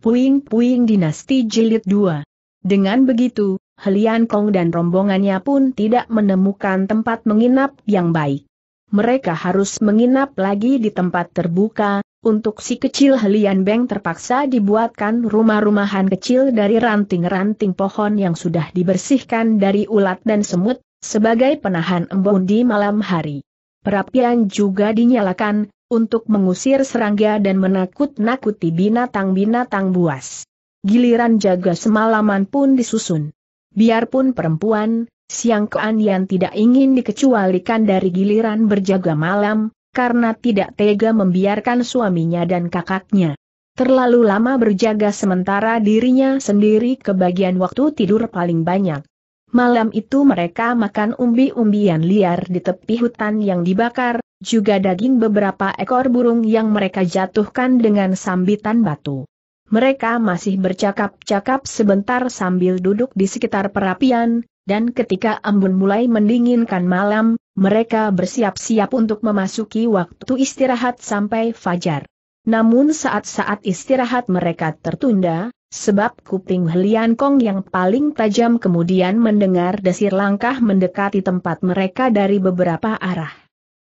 Puing-puing dinasti jilid 2. Dengan begitu, Helian Kong dan rombongannya pun tidak menemukan tempat menginap yang baik. Mereka harus menginap lagi di tempat terbuka, untuk si kecil Helian Beng terpaksa dibuatkan rumah-rumahan kecil dari ranting-ranting pohon yang sudah dibersihkan dari ulat dan semut, sebagai penahan embun di malam hari. Perapian juga dinyalakan, untuk mengusir serangga dan menakut-nakuti binatang-binatang buas. Giliran jaga semalaman pun disusun. Biarpun perempuan, Siang keanian tidak ingin dikecualikan dari giliran berjaga malam, karena tidak tega membiarkan suaminya dan kakaknya. Terlalu lama berjaga sementara dirinya sendiri kebagian waktu tidur paling banyak. Malam itu mereka makan umbi-umbian liar di tepi hutan yang dibakar, juga daging beberapa ekor burung yang mereka jatuhkan dengan sambitan batu. Mereka masih bercakap-cakap sebentar sambil duduk di sekitar perapian, dan ketika embun mulai mendinginkan malam, mereka bersiap-siap untuk memasuki waktu istirahat sampai fajar. Namun saat-saat istirahat mereka tertunda, sebab kuping Helian Kong yang paling tajam kemudian mendengar desir langkah mendekati tempat mereka dari beberapa arah.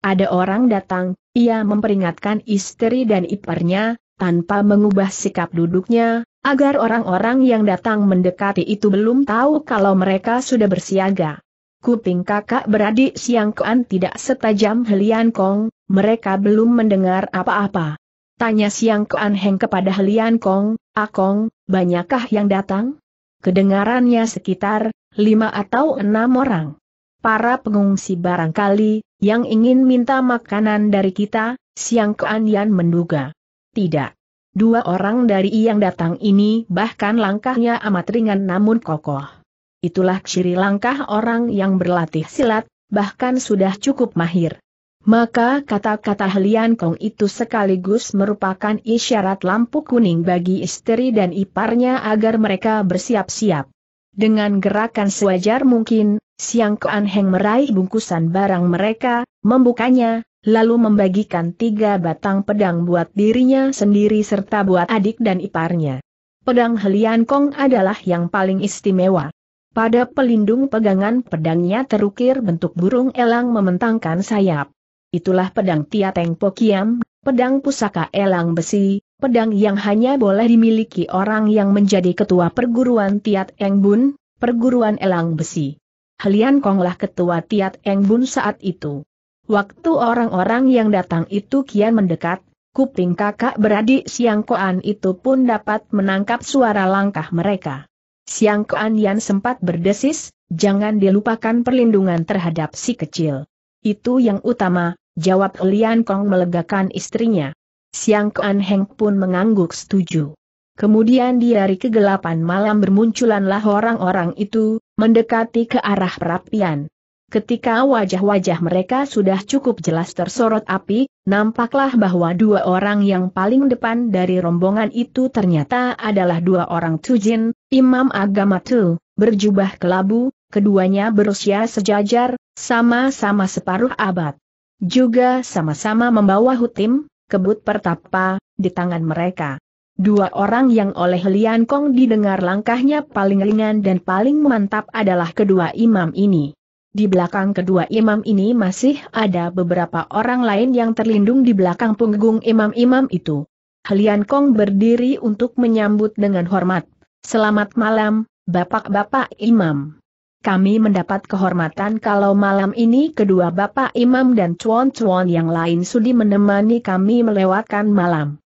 Ada orang datang, ia memperingatkan istri dan iparnya, tanpa mengubah sikap duduknya, agar orang-orang yang datang mendekati itu belum tahu kalau mereka sudah bersiaga. Kuping kakak beradik Siang Kuan tidak setajam Helian Kong, mereka belum mendengar apa-apa. Tanya Siang Kuan Heng kepada Helian Kong, Akong, banyakkah yang datang? Kedengarannya sekitar lima atau enam orang para pengungsi barangkali, yang ingin minta makanan dari kita, Siang Keanian menduga. Tidak. Dua orang dari yang datang ini bahkan langkahnya amat ringan namun kokoh. Itulah ciri langkah orang yang berlatih silat, bahkan sudah cukup mahir. Maka kata-kata Lian Kong itu sekaligus merupakan isyarat lampu kuning bagi istri dan iparnya agar mereka bersiap-siap. Dengan gerakan sewajar mungkin, Siang Kuan Heng meraih bungkusan barang mereka, membukanya, lalu membagikan tiga batang pedang buat dirinya sendiri serta buat adik dan iparnya. Pedang Helian Kong adalah yang paling istimewa. Pada pelindung pegangan pedangnya terukir bentuk burung elang mementangkan sayap. Itulah pedang Tia Tiateng Pokiam, pedang pusaka elang besi, pedang yang hanya boleh dimiliki orang yang menjadi ketua perguruan Tiat Eng Bun, perguruan elang besi. Helian Konglah ketua Tiat Eng Bun saat itu. Waktu orang-orang yang datang itu kian mendekat, kuping kakak beradik Siang Koan itu pun dapat menangkap suara langkah mereka. Siang Koan yang sempat berdesis, jangan dilupakan perlindungan terhadap si kecil. Itu yang utama, jawab Lian Kong melegakan istrinya. Siang Koan Heng pun mengangguk setuju. Kemudian di hari kegelapan malam bermunculanlah orang-orang itu, mendekati ke arah perapian. Ketika wajah-wajah mereka sudah cukup jelas tersorot api, nampaklah bahwa dua orang yang paling depan dari rombongan itu ternyata adalah dua orang Tujin, imam agama Tu, berjubah kelabu, keduanya berusia sejajar, sama-sama separuh abad. Juga sama-sama membawa hutim, kebut pertapa, di tangan mereka. Dua orang yang oleh Lian Kong didengar langkahnya paling ringan dan paling mantap adalah kedua imam ini. Di belakang kedua imam ini masih ada beberapa orang lain yang terlindung di belakang punggung imam-imam itu. Lian Kong berdiri untuk menyambut dengan hormat. Selamat malam, Bapak-Bapak Imam. Kami mendapat kehormatan kalau malam ini kedua Bapak Imam dan Cuan-Cuan yang lain sudi menemani kami melewatkan malam.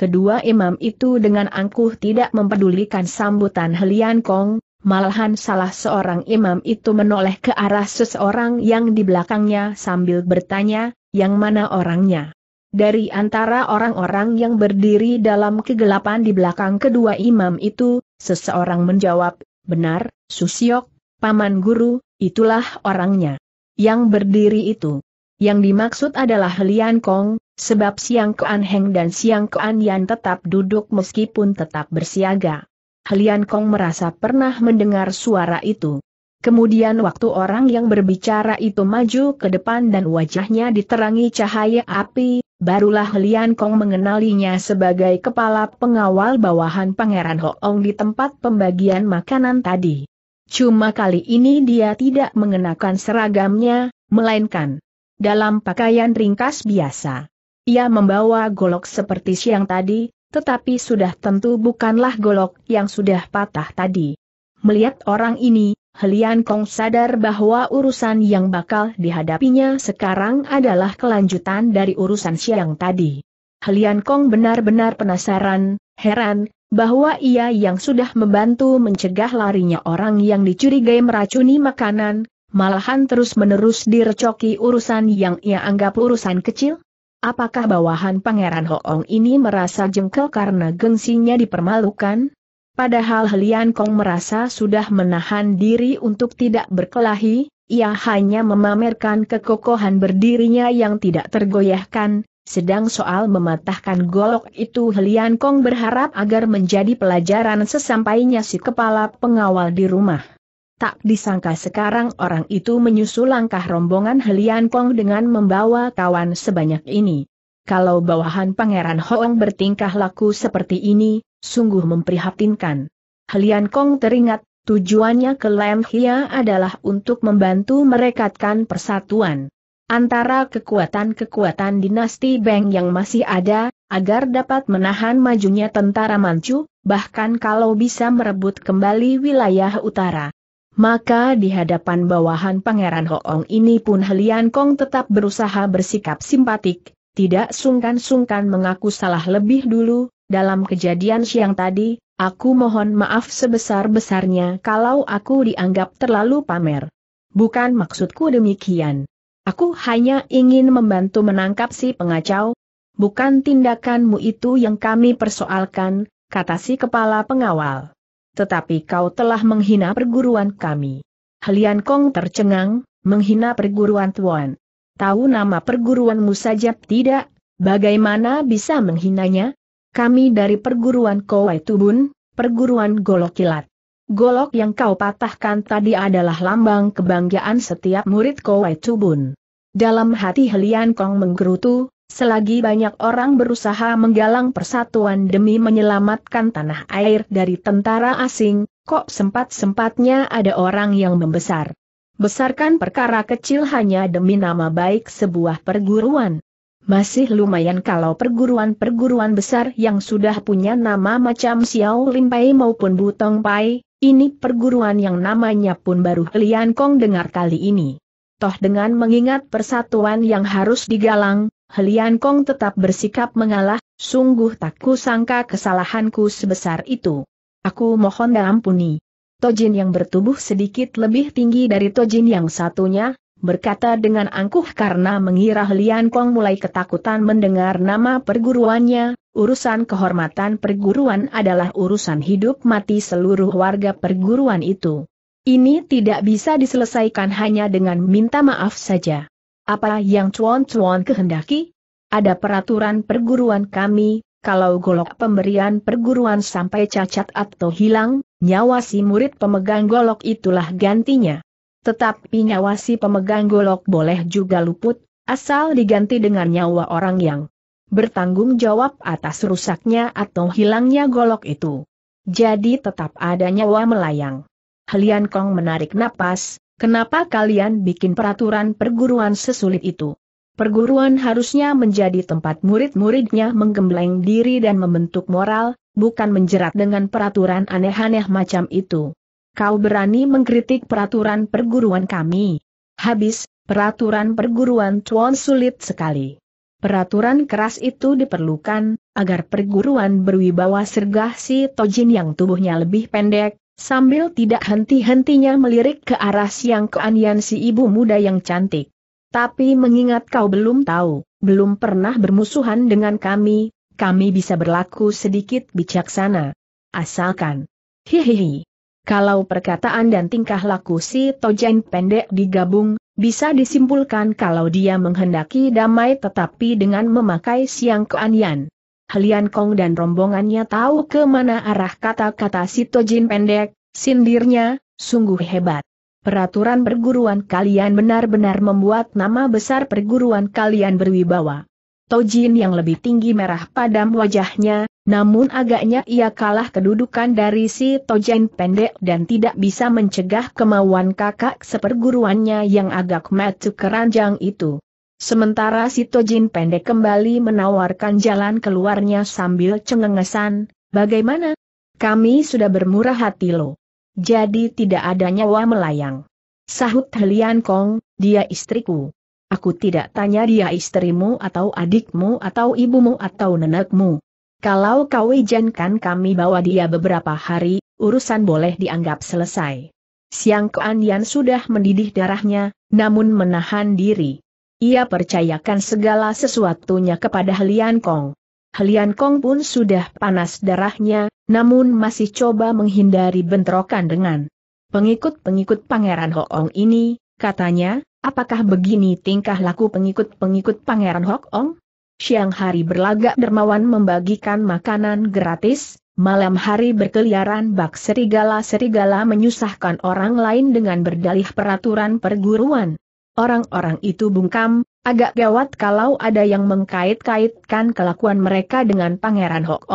Kedua imam itu dengan angkuh tidak mempedulikan sambutan Helian Kong, Malahan salah seorang imam itu menoleh ke arah seseorang yang di belakangnya sambil bertanya, yang mana orangnya. Dari antara orang-orang yang berdiri dalam kegelapan di belakang kedua imam itu, seseorang menjawab, benar, Susiok, Paman Guru, itulah orangnya. Yang berdiri itu. Yang dimaksud adalah Lian Kong, sebab Siang Kuan Heng dan Siang Kuan Yan tetap duduk meskipun tetap bersiaga. Lian Kong merasa pernah mendengar suara itu. Kemudian waktu orang yang berbicara itu maju ke depan dan wajahnya diterangi cahaya api, barulah Lian Kong mengenalinya sebagai kepala pengawal bawahan Pangeran Hoong di tempat pembagian makanan tadi. Cuma kali ini dia tidak mengenakan seragamnya, melainkan dalam pakaian ringkas biasa. Ia membawa golok seperti siang tadi, tetapi sudah tentu bukanlah golok yang sudah patah tadi. Melihat orang ini, Helian Kong sadar bahwa urusan yang bakal dihadapinya sekarang adalah kelanjutan dari urusan siang tadi. Helian Kong benar-benar penasaran, heran, bahwa ia yang sudah membantu mencegah larinya orang yang dicurigai meracuni makanan, malahan terus-menerus direcoki urusan yang ia anggap urusan kecil? Apakah bawahan Pangeran Hoong ini merasa jengkel karena gengsinya dipermalukan? Padahal Helian Kong merasa sudah menahan diri untuk tidak berkelahi, ia hanya memamerkan kekokohan berdirinya yang tidak tergoyahkan, sedang soal mematahkan golok itu Helian Kong berharap agar menjadi pelajaran sesampainya si kepala pengawal di rumah. Tak disangka sekarang orang itu menyusul langkah rombongan Helian Kong dengan membawa kawan sebanyak ini. Kalau bawahan Pangeran Hoang bertingkah laku seperti ini, sungguh memprihatinkan. Helian Kong teringat, tujuannya ke Lam Hia adalah untuk membantu merekatkan persatuan antara kekuatan-kekuatan dinasti Beng yang masih ada, agar dapat menahan majunya tentara Manchu, bahkan kalau bisa merebut kembali wilayah utara. Maka di hadapan bawahan Pangeran Hoong ini pun Helian Kong tetap berusaha bersikap simpatik, tidak sungkan-sungkan mengaku salah lebih dulu, dalam kejadian siang tadi, aku mohon maaf sebesar-besarnya kalau aku dianggap terlalu pamer. Bukan maksudku demikian. Aku hanya ingin membantu menangkap si pengacau. Bukan tindakanmu itu yang kami persoalkan, kata si kepala pengawal tetapi kau telah menghina perguruan kami. Helian Kong tercengang, menghina perguruan Tuan. Tahu nama perguruanmu saja tidak, bagaimana bisa menghinanya? Kami dari perguruan Kowai Tubun, perguruan Golok Kilat. Golok yang kau patahkan tadi adalah lambang kebanggaan setiap murid Kowai Tubun. Dalam hati Helian Kong menggerutu, Selagi banyak orang berusaha menggalang persatuan demi menyelamatkan tanah air dari tentara asing, kok sempat-sempatnya ada orang yang membesar. Besarkan perkara kecil hanya demi nama baik sebuah perguruan. Masih lumayan kalau perguruan-perguruan besar yang sudah punya nama macam Xiao Lim Pai maupun Butong Pai, ini perguruan yang namanya pun baru Lian Kong dengar kali ini. Toh dengan mengingat persatuan yang harus digalang, Helian Kong tetap bersikap mengalah, sungguh tak kusangka kesalahanku sebesar itu. Aku mohon ampuni. Tojin yang bertubuh sedikit lebih tinggi dari Tojin yang satunya, berkata dengan angkuh karena mengira Helian Kong mulai ketakutan mendengar nama perguruannya, urusan kehormatan perguruan adalah urusan hidup mati seluruh warga perguruan itu. Ini tidak bisa diselesaikan hanya dengan minta maaf saja. Apa yang cuan-cuan kehendaki? Ada peraturan perguruan kami, kalau golok pemberian perguruan sampai cacat atau hilang, nyawa si murid pemegang golok itulah gantinya. Tetapi nyawa si pemegang golok boleh juga luput, asal diganti dengan nyawa orang yang bertanggung jawab atas rusaknya atau hilangnya golok itu. Jadi tetap ada nyawa melayang. Helian Kong menarik napas, Kenapa kalian bikin peraturan perguruan sesulit itu? Perguruan harusnya menjadi tempat murid-muridnya menggembleng diri dan membentuk moral, bukan menjerat dengan peraturan aneh-aneh macam itu. Kau berani mengkritik peraturan perguruan kami. Habis, peraturan perguruan cuan sulit sekali. Peraturan keras itu diperlukan, agar perguruan berwibawa sergah si Tojin yang tubuhnya lebih pendek, sambil tidak henti-hentinya melirik ke arah Siang Keanian si ibu muda yang cantik. Tapi mengingat kau belum tahu, belum pernah bermusuhan dengan kami, kami bisa berlaku sedikit bijaksana. Asalkan. Hihihi. Kalau perkataan dan tingkah laku si Tojen pendek digabung, bisa disimpulkan kalau dia menghendaki damai tetapi dengan memakai siang keanian. Halian Kong dan rombongannya tahu ke mana arah kata-kata si Tojin pendek, sindirnya, sungguh hebat. Peraturan perguruan kalian benar-benar membuat nama besar perguruan kalian berwibawa. Tojin yang lebih tinggi merah padam wajahnya, namun agaknya ia kalah kedudukan dari si Tojin pendek dan tidak bisa mencegah kemauan kakak seperguruannya yang agak matu keranjang itu. Sementara si Tojin pendek kembali menawarkan jalan keluarnya sambil cengengesan, bagaimana? Kami sudah bermurah hati lo. Jadi tidak ada nyawa melayang. Sahut Helian Kong, dia istriku. Aku tidak tanya dia istrimu atau adikmu atau ibumu atau nenekmu. Kalau kau izinkan kami bawa dia beberapa hari, urusan boleh dianggap selesai. Siang Kuan Yan sudah mendidih darahnya, namun menahan diri. Ia percayakan segala sesuatunya kepada Helian Kong. Helian Kong pun sudah panas darahnya, namun masih coba menghindari bentrokan dengan pengikut-pengikut Pangeran Hoong ini, katanya, apakah begini tingkah laku pengikut-pengikut Pangeran Hoong? Siang hari berlagak dermawan membagikan makanan gratis, malam hari berkeliaran bak serigala-serigala menyusahkan orang lain dengan berdalih peraturan perguruan. Orang-orang itu bungkam, agak gawat kalau ada yang mengkait-kaitkan kelakuan mereka dengan Pangeran Hok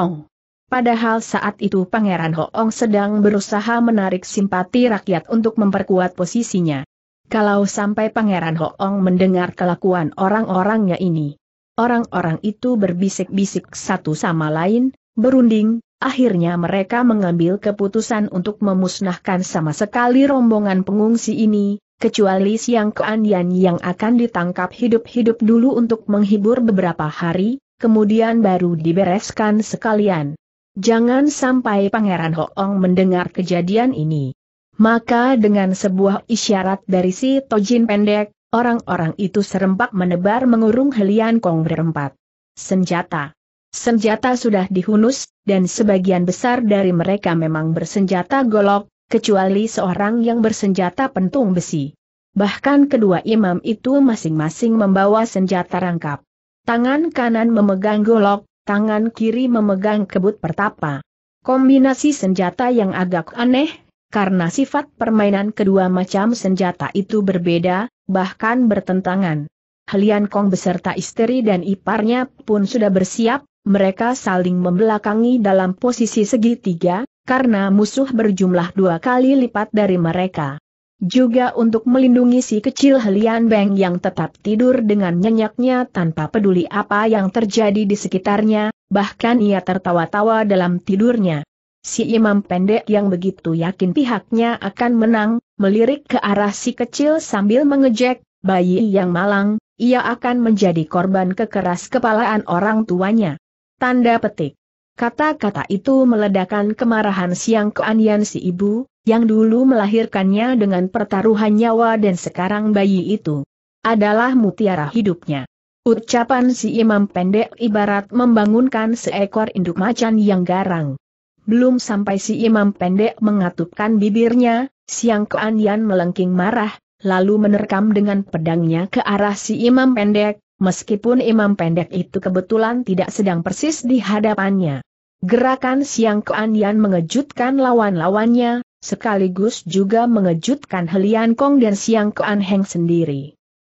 Padahal saat itu Pangeran Hoong sedang berusaha menarik simpati rakyat untuk memperkuat posisinya. Kalau sampai Pangeran Hoong mendengar kelakuan orang-orangnya ini, orang-orang itu berbisik-bisik satu sama lain, berunding, akhirnya mereka mengambil keputusan untuk memusnahkan sama sekali rombongan pengungsi ini, kecuali Siang Keandian yang akan ditangkap hidup-hidup dulu untuk menghibur beberapa hari, kemudian baru dibereskan sekalian. Jangan sampai Pangeran Hoong mendengar kejadian ini. Maka dengan sebuah isyarat dari si Tojin pendek, orang-orang itu serempak menebar mengurung Helian Kong berempat. Senjata. Senjata sudah dihunus, dan sebagian besar dari mereka memang bersenjata golok, kecuali seorang yang bersenjata pentung besi. Bahkan kedua imam itu masing-masing membawa senjata rangkap. Tangan kanan memegang golok, tangan kiri memegang kebut pertapa. Kombinasi senjata yang agak aneh, karena sifat permainan kedua macam senjata itu berbeda, bahkan bertentangan. Helian Kong beserta istri dan iparnya pun sudah bersiap, mereka saling membelakangi dalam posisi segitiga, karena musuh berjumlah dua kali lipat dari mereka. Juga untuk melindungi si kecil Helian Beng yang tetap tidur dengan nyenyaknya tanpa peduli apa yang terjadi di sekitarnya, bahkan ia tertawa-tawa dalam tidurnya. Si imam pendek yang begitu yakin pihaknya akan menang, melirik ke arah si kecil sambil mengejek, bayi yang malang, ia akan menjadi korban kekeras kepalaan orang tuanya. Tanda petik. Kata-kata itu meledakan kemarahan Siang Keanian si ibu, yang dulu melahirkannya dengan pertaruhan nyawa dan sekarang bayi itu adalah mutiara hidupnya. Ucapan si imam pendek ibarat membangunkan seekor induk macan yang garang. Belum sampai si imam pendek mengatupkan bibirnya, Siang Keanian melengking marah, lalu menerkam dengan pedangnya ke arah si imam pendek, meskipun imam pendek itu kebetulan tidak sedang persis di hadapannya. Gerakan Siang Keandian mengejutkan lawan-lawannya, sekaligus juga mengejutkan Helian Kong dan Siang Kean Heng sendiri.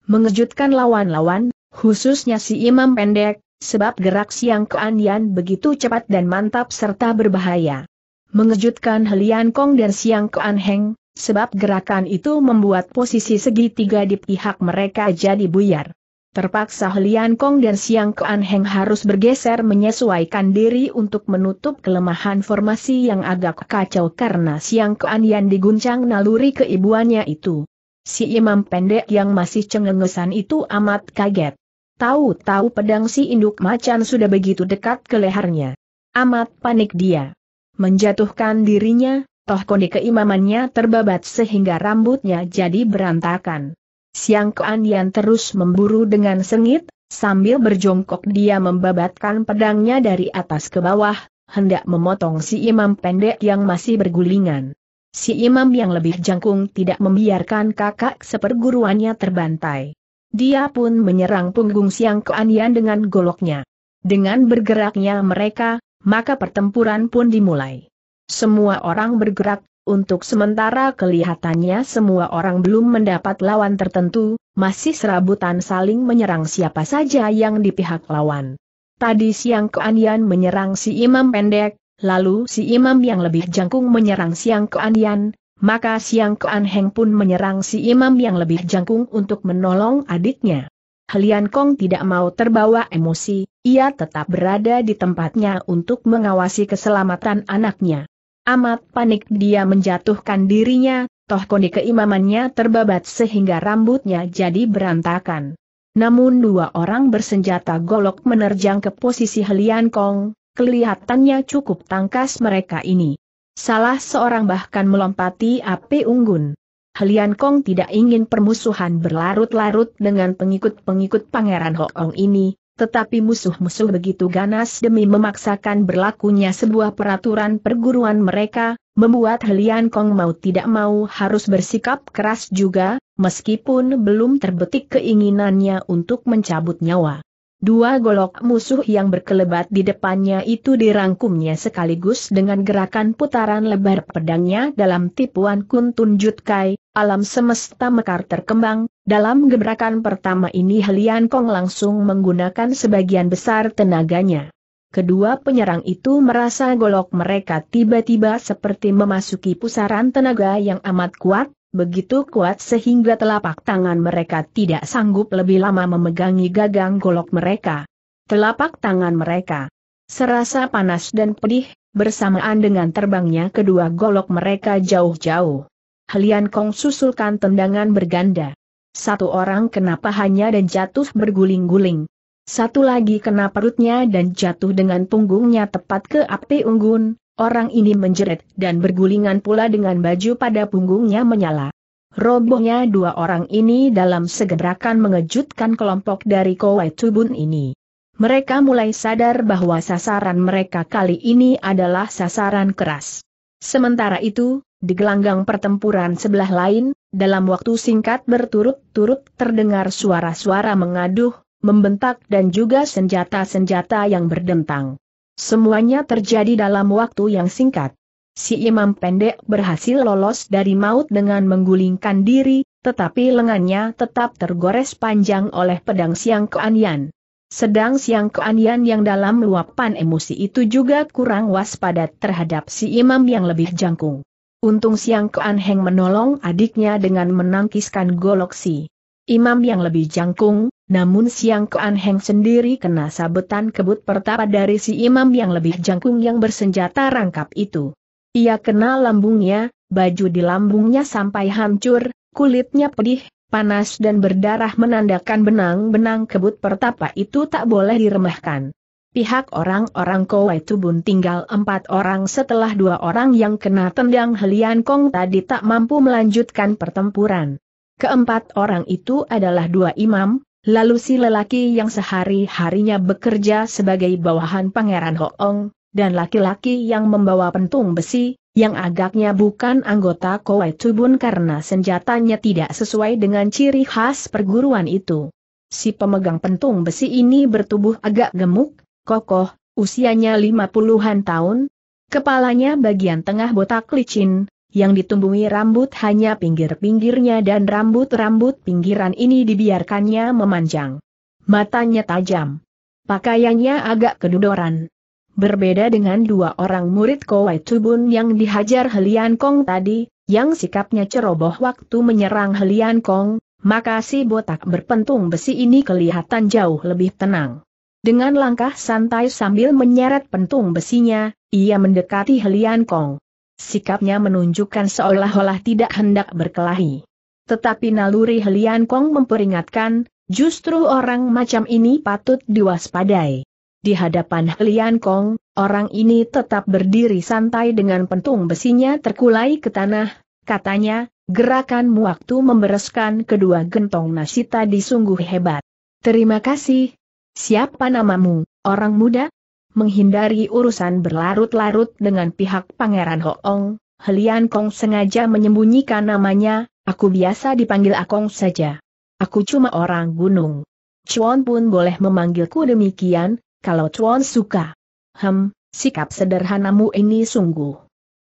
Mengejutkan lawan-lawan, khususnya si imam pendek, sebab gerak Siang Keandian begitu cepat dan mantap serta berbahaya. Mengejutkan Helian Kong dan Siang Kean Heng, sebab gerakan itu membuat posisi segitiga di pihak mereka jadi buyar. Terpaksa Lian Kong dan Siang Kuan Heng harus bergeser menyesuaikan diri untuk menutup kelemahan formasi yang agak kacau karena Siang Kuan yang diguncang naluri keibuannya itu. Si imam pendek yang masih cengengesan itu amat kaget. Tahu-tahu pedang si induk macan sudah begitu dekat ke lehernya. Amat panik dia. Menjatuhkan dirinya, toh kondi keimamannya terbabat sehingga rambutnya jadi berantakan. Siang Kuan terus memburu dengan sengit, sambil berjongkok dia membabatkan pedangnya dari atas ke bawah, hendak memotong si imam pendek yang masih bergulingan. Si imam yang lebih jangkung tidak membiarkan kakak seperguruannya terbantai. Dia pun menyerang punggung Siang Kuan dengan goloknya. Dengan bergeraknya mereka, maka pertempuran pun dimulai. Semua orang bergerak, untuk sementara kelihatannya semua orang belum mendapat lawan tertentu, masih serabutan saling menyerang siapa saja yang di pihak lawan. Tadi siang Keanian menyerang si imam pendek, lalu si imam yang lebih jangkung menyerang siang Keanian, maka siang Kean Heng pun menyerang si imam yang lebih jangkung untuk menolong adiknya. Helian Kong tidak mau terbawa emosi, ia tetap berada di tempatnya untuk mengawasi keselamatan anaknya. Amat panik dia menjatuhkan dirinya, toh kondi keimamannya terbabat sehingga rambutnya jadi berantakan. Namun dua orang bersenjata golok menerjang ke posisi Helian Kong, kelihatannya cukup tangkas mereka ini. Salah seorang bahkan melompati api unggun. Helian Kong tidak ingin permusuhan berlarut-larut dengan pengikut-pengikut Pangeran Hoong ini, tetapi musuh-musuh begitu ganas demi memaksakan berlakunya sebuah peraturan perguruan mereka, membuat Helian Kong mau tidak mau harus bersikap keras juga, meskipun belum terbetik keinginannya untuk mencabut nyawa. Dua golok musuh yang berkelebat di depannya itu dirangkumnya sekaligus dengan gerakan putaran lebar pedangnya dalam tipuan kun tunjut kai alam semesta mekar terkembang, dalam gebrakan pertama ini Helian Kong langsung menggunakan sebagian besar tenaganya. Kedua penyerang itu merasa golok mereka tiba-tiba seperti memasuki pusaran tenaga yang amat kuat, begitu kuat sehingga telapak tangan mereka tidak sanggup lebih lama memegangi gagang golok mereka. Telapak tangan mereka serasa panas dan pedih, bersamaan dengan terbangnya kedua golok mereka jauh-jauh. Helian Kong susulkan tendangan berganda. Satu orang kenapa hanya dan jatuh berguling-guling. Satu lagi kena perutnya dan jatuh dengan punggungnya tepat ke api unggun, Orang ini menjerit dan bergulingan pula dengan baju pada punggungnya menyala. Robohnya dua orang ini dalam segerakan mengejutkan kelompok dari Kowai Tubun ini. Mereka mulai sadar bahwa sasaran mereka kali ini adalah sasaran keras. Sementara itu, di gelanggang pertempuran sebelah lain, dalam waktu singkat berturut-turut terdengar suara-suara mengaduh, membentak dan juga senjata-senjata yang berdentang. Semuanya terjadi dalam waktu yang singkat. Si imam pendek berhasil lolos dari maut dengan menggulingkan diri, tetapi lengannya tetap tergores panjang oleh pedang Siang Keanian. Sedang Siang Keanian yang dalam luapan emosi itu juga kurang waspada terhadap si imam yang lebih jangkung. Untung Siang Kean Heng menolong adiknya dengan menangkiskan golok si imam yang lebih jangkung, namun Siang Koan Heng sendiri kena sabetan kebut pertapa dari si imam yang lebih jangkung yang bersenjata rangkap itu. Ia kena lambungnya, baju di lambungnya sampai hancur, kulitnya pedih, panas dan berdarah menandakan benang-benang kebut pertapa itu tak boleh diremehkan. Pihak orang-orang Kuwait Tubun tinggal empat orang setelah dua orang yang kena tendang Helian Kong tadi tak mampu melanjutkan pertempuran. Keempat orang itu adalah dua imam, Lalu si lelaki yang sehari-harinya bekerja sebagai bawahan Pangeran Hoong, dan laki-laki yang membawa pentung besi, yang agaknya bukan anggota Kowai Tubun karena senjatanya tidak sesuai dengan ciri khas perguruan itu. Si pemegang pentung besi ini bertubuh agak gemuk, kokoh, usianya lima puluhan tahun, kepalanya bagian tengah botak licin, yang ditumbuhi rambut hanya pinggir-pinggirnya dan rambut-rambut pinggiran ini dibiarkannya memanjang. Matanya tajam. Pakaiannya agak kedudoran. Berbeda dengan dua orang murid Kowai Tubun yang dihajar Helian Kong tadi, yang sikapnya ceroboh waktu menyerang Helian Kong, maka si botak berpentung besi ini kelihatan jauh lebih tenang. Dengan langkah santai sambil menyeret pentung besinya, ia mendekati Helian Kong sikapnya menunjukkan seolah-olah tidak hendak berkelahi. Tetapi naluri Helian Kong memperingatkan, justru orang macam ini patut diwaspadai. Di hadapan Helian Kong, orang ini tetap berdiri santai dengan pentung besinya terkulai ke tanah, katanya, gerakanmu waktu membereskan kedua gentong nasi tadi sungguh hebat. Terima kasih. Siapa namamu, orang muda? menghindari urusan berlarut-larut dengan pihak Pangeran Hoong, Helian Kong sengaja menyembunyikan namanya, aku biasa dipanggil Akong saja. Aku cuma orang gunung. Chuan pun boleh memanggilku demikian, kalau Chuan suka. Hem, sikap sederhanamu ini sungguh